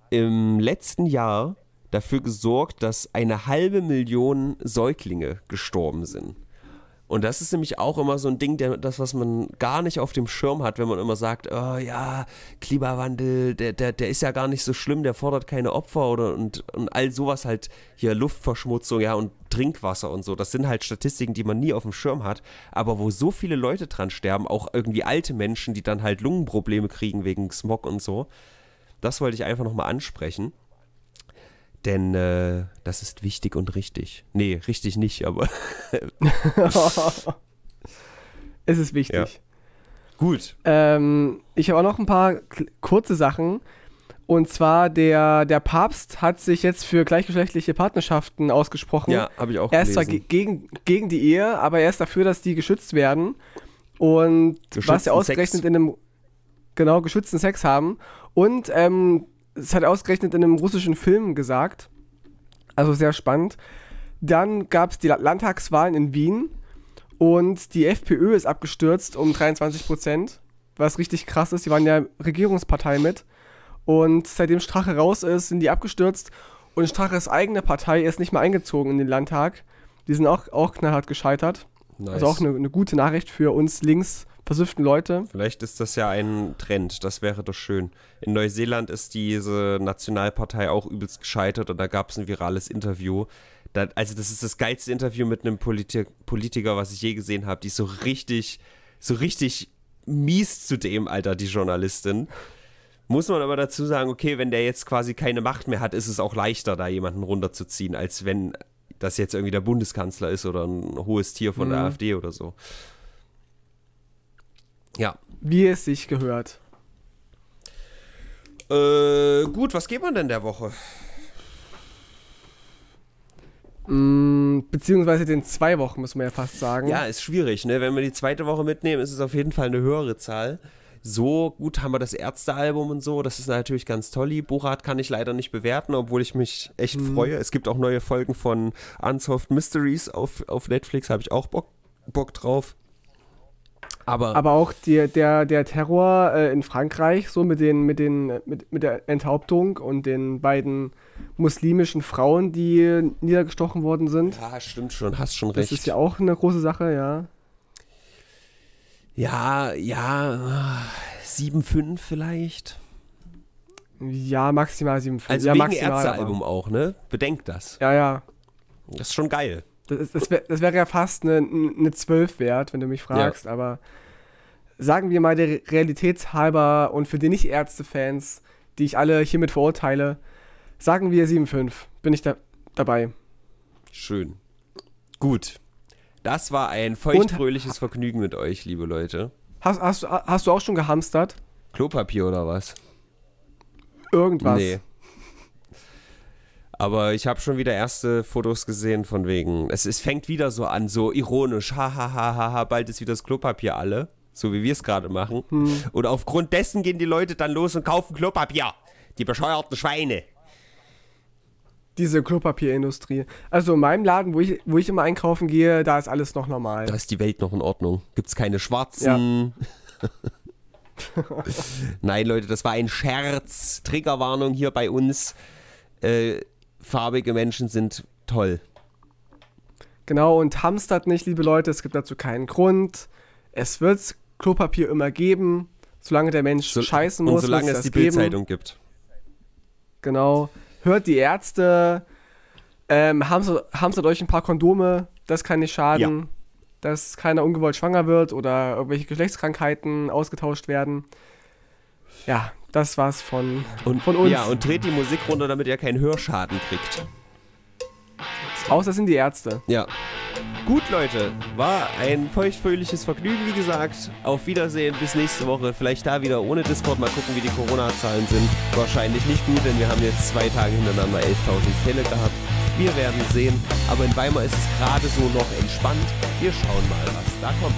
im letzten Jahr dafür gesorgt, dass eine halbe Million Säuglinge gestorben sind. Und das ist nämlich auch immer so ein Ding, der, das, was man gar nicht auf dem Schirm hat, wenn man immer sagt, oh ja, Klimawandel, der, der, der ist ja gar nicht so schlimm, der fordert keine Opfer oder und, und all sowas halt hier Luftverschmutzung, ja, und Trinkwasser und so. Das sind halt Statistiken, die man nie auf dem Schirm hat, aber wo so viele Leute dran sterben, auch irgendwie alte Menschen, die dann halt Lungenprobleme kriegen wegen Smog und so. Das wollte ich einfach nochmal ansprechen. Denn äh, das ist wichtig und richtig. Nee, richtig nicht, aber. es ist wichtig. Ja. Gut. Ähm, ich habe auch noch ein paar kurze Sachen. Und zwar der, der Papst hat sich jetzt für gleichgeschlechtliche Partnerschaften ausgesprochen. Ja, habe ich auch Er ist zwar gegen, gegen die Ehe, aber er ist dafür, dass die geschützt werden. Und Geschützten was er ausgerechnet Sex. in einem genau geschützten Sex haben. Und ähm, es hat ausgerechnet in einem russischen Film gesagt. Also sehr spannend. Dann gab es die Landtagswahlen in Wien und die FPÖ ist abgestürzt um 23 Prozent, was richtig krass ist. Die waren ja Regierungspartei mit. Und seitdem Strache raus ist, sind die abgestürzt und Straches eigene Partei ist nicht mehr eingezogen in den Landtag. Die sind auch, auch knallhart gescheitert. Also nice. Also auch eine, eine gute Nachricht für uns links versüften Leute. Vielleicht ist das ja ein Trend, das wäre doch schön. In Neuseeland ist diese Nationalpartei auch übelst gescheitert und da gab es ein virales Interview. Da, also das ist das geilste Interview mit einem Politi Politiker, was ich je gesehen habe. Die ist so richtig, so richtig mies zu dem, Alter, die Journalistin. Muss man aber dazu sagen, okay, wenn der jetzt quasi keine Macht mehr hat, ist es auch leichter, da jemanden runterzuziehen, als wenn das jetzt irgendwie der Bundeskanzler ist oder ein hohes Tier von mhm. der AfD oder so. Ja. Wie es sich gehört. Äh, gut, was geht man denn der Woche? Mm, beziehungsweise den zwei Wochen, muss man ja fast sagen. Ja, ist schwierig, ne? Wenn wir die zweite Woche mitnehmen, ist es auf jeden Fall eine höhere Zahl. So gut haben wir das Ärztealbum und so, das ist natürlich ganz toll. Borat kann ich leider nicht bewerten, obwohl ich mich echt mhm. freue. Es gibt auch neue Folgen von Unsolved Mysteries auf, auf Netflix, habe ich auch Bock, Bock drauf. Aber, aber auch die, der, der Terror äh, in Frankreich, so mit, den, mit, den, mit, mit der Enthauptung und den beiden muslimischen Frauen, die niedergestochen worden sind. Ja, stimmt schon, hast schon recht. Das ist ja auch eine große Sache, ja. Ja, ja, 7,5 vielleicht. Ja, maximal 7,5. Also ja, wegen maximal, Ärztealbum auch, ne? Bedenkt das. Ja, ja. Das ist schon geil. Das, das, wär, das wäre ja fast eine, eine 12 wert, wenn du mich fragst, ja. aber sagen wir mal der Realität halber und für die Nicht-Ärzte-Fans, die ich alle hiermit verurteile, sagen wir 7,5. Bin ich da dabei. Schön. Gut. Das war ein feuchtfröhliches und, Vergnügen mit euch, liebe Leute. Hast, hast, hast du auch schon gehamstert? Klopapier oder was? Irgendwas. Nee. Aber ich habe schon wieder erste Fotos gesehen von wegen. Es, es fängt wieder so an, so ironisch. Ha, ha, ha, ha, ha, bald ist wieder das Klopapier alle. So wie wir es gerade machen. Hm. Und aufgrund dessen gehen die Leute dann los und kaufen Klopapier. Die bescheuerten Schweine. Diese Klopapierindustrie. Also in meinem Laden, wo ich, wo ich immer einkaufen gehe, da ist alles noch normal. Da ist die Welt noch in Ordnung. Gibt es keine Schwarzen. Ja. Nein, Leute, das war ein Scherz. Triggerwarnung hier bei uns. Äh, farbige Menschen sind toll. Genau, und hamstert nicht, liebe Leute, es gibt dazu keinen Grund. Es wird Klopapier immer geben, solange der Mensch so, scheißen muss. Und solange es, es die Bildzeitung gibt. Genau. Hört die Ärzte, ähm, hamstert, hamstert euch ein paar Kondome, das kann nicht schaden. Ja. Dass keiner ungewollt schwanger wird oder irgendwelche Geschlechtskrankheiten ausgetauscht werden. Ja, das war's von, und, von uns. Ja, und dreht die Musik runter, damit ihr keinen Hörschaden kriegt. Außer sind die Ärzte. Ja. Gut, Leute, war ein feuchtfröhliches Vergnügen, wie gesagt. Auf Wiedersehen, bis nächste Woche. Vielleicht da wieder ohne Discord. Mal gucken, wie die Corona-Zahlen sind. Wahrscheinlich nicht gut, denn wir haben jetzt zwei Tage hintereinander 11.000 Fälle gehabt. Wir werden sehen. Aber in Weimar ist es gerade so noch entspannt. Wir schauen mal, was da kommt.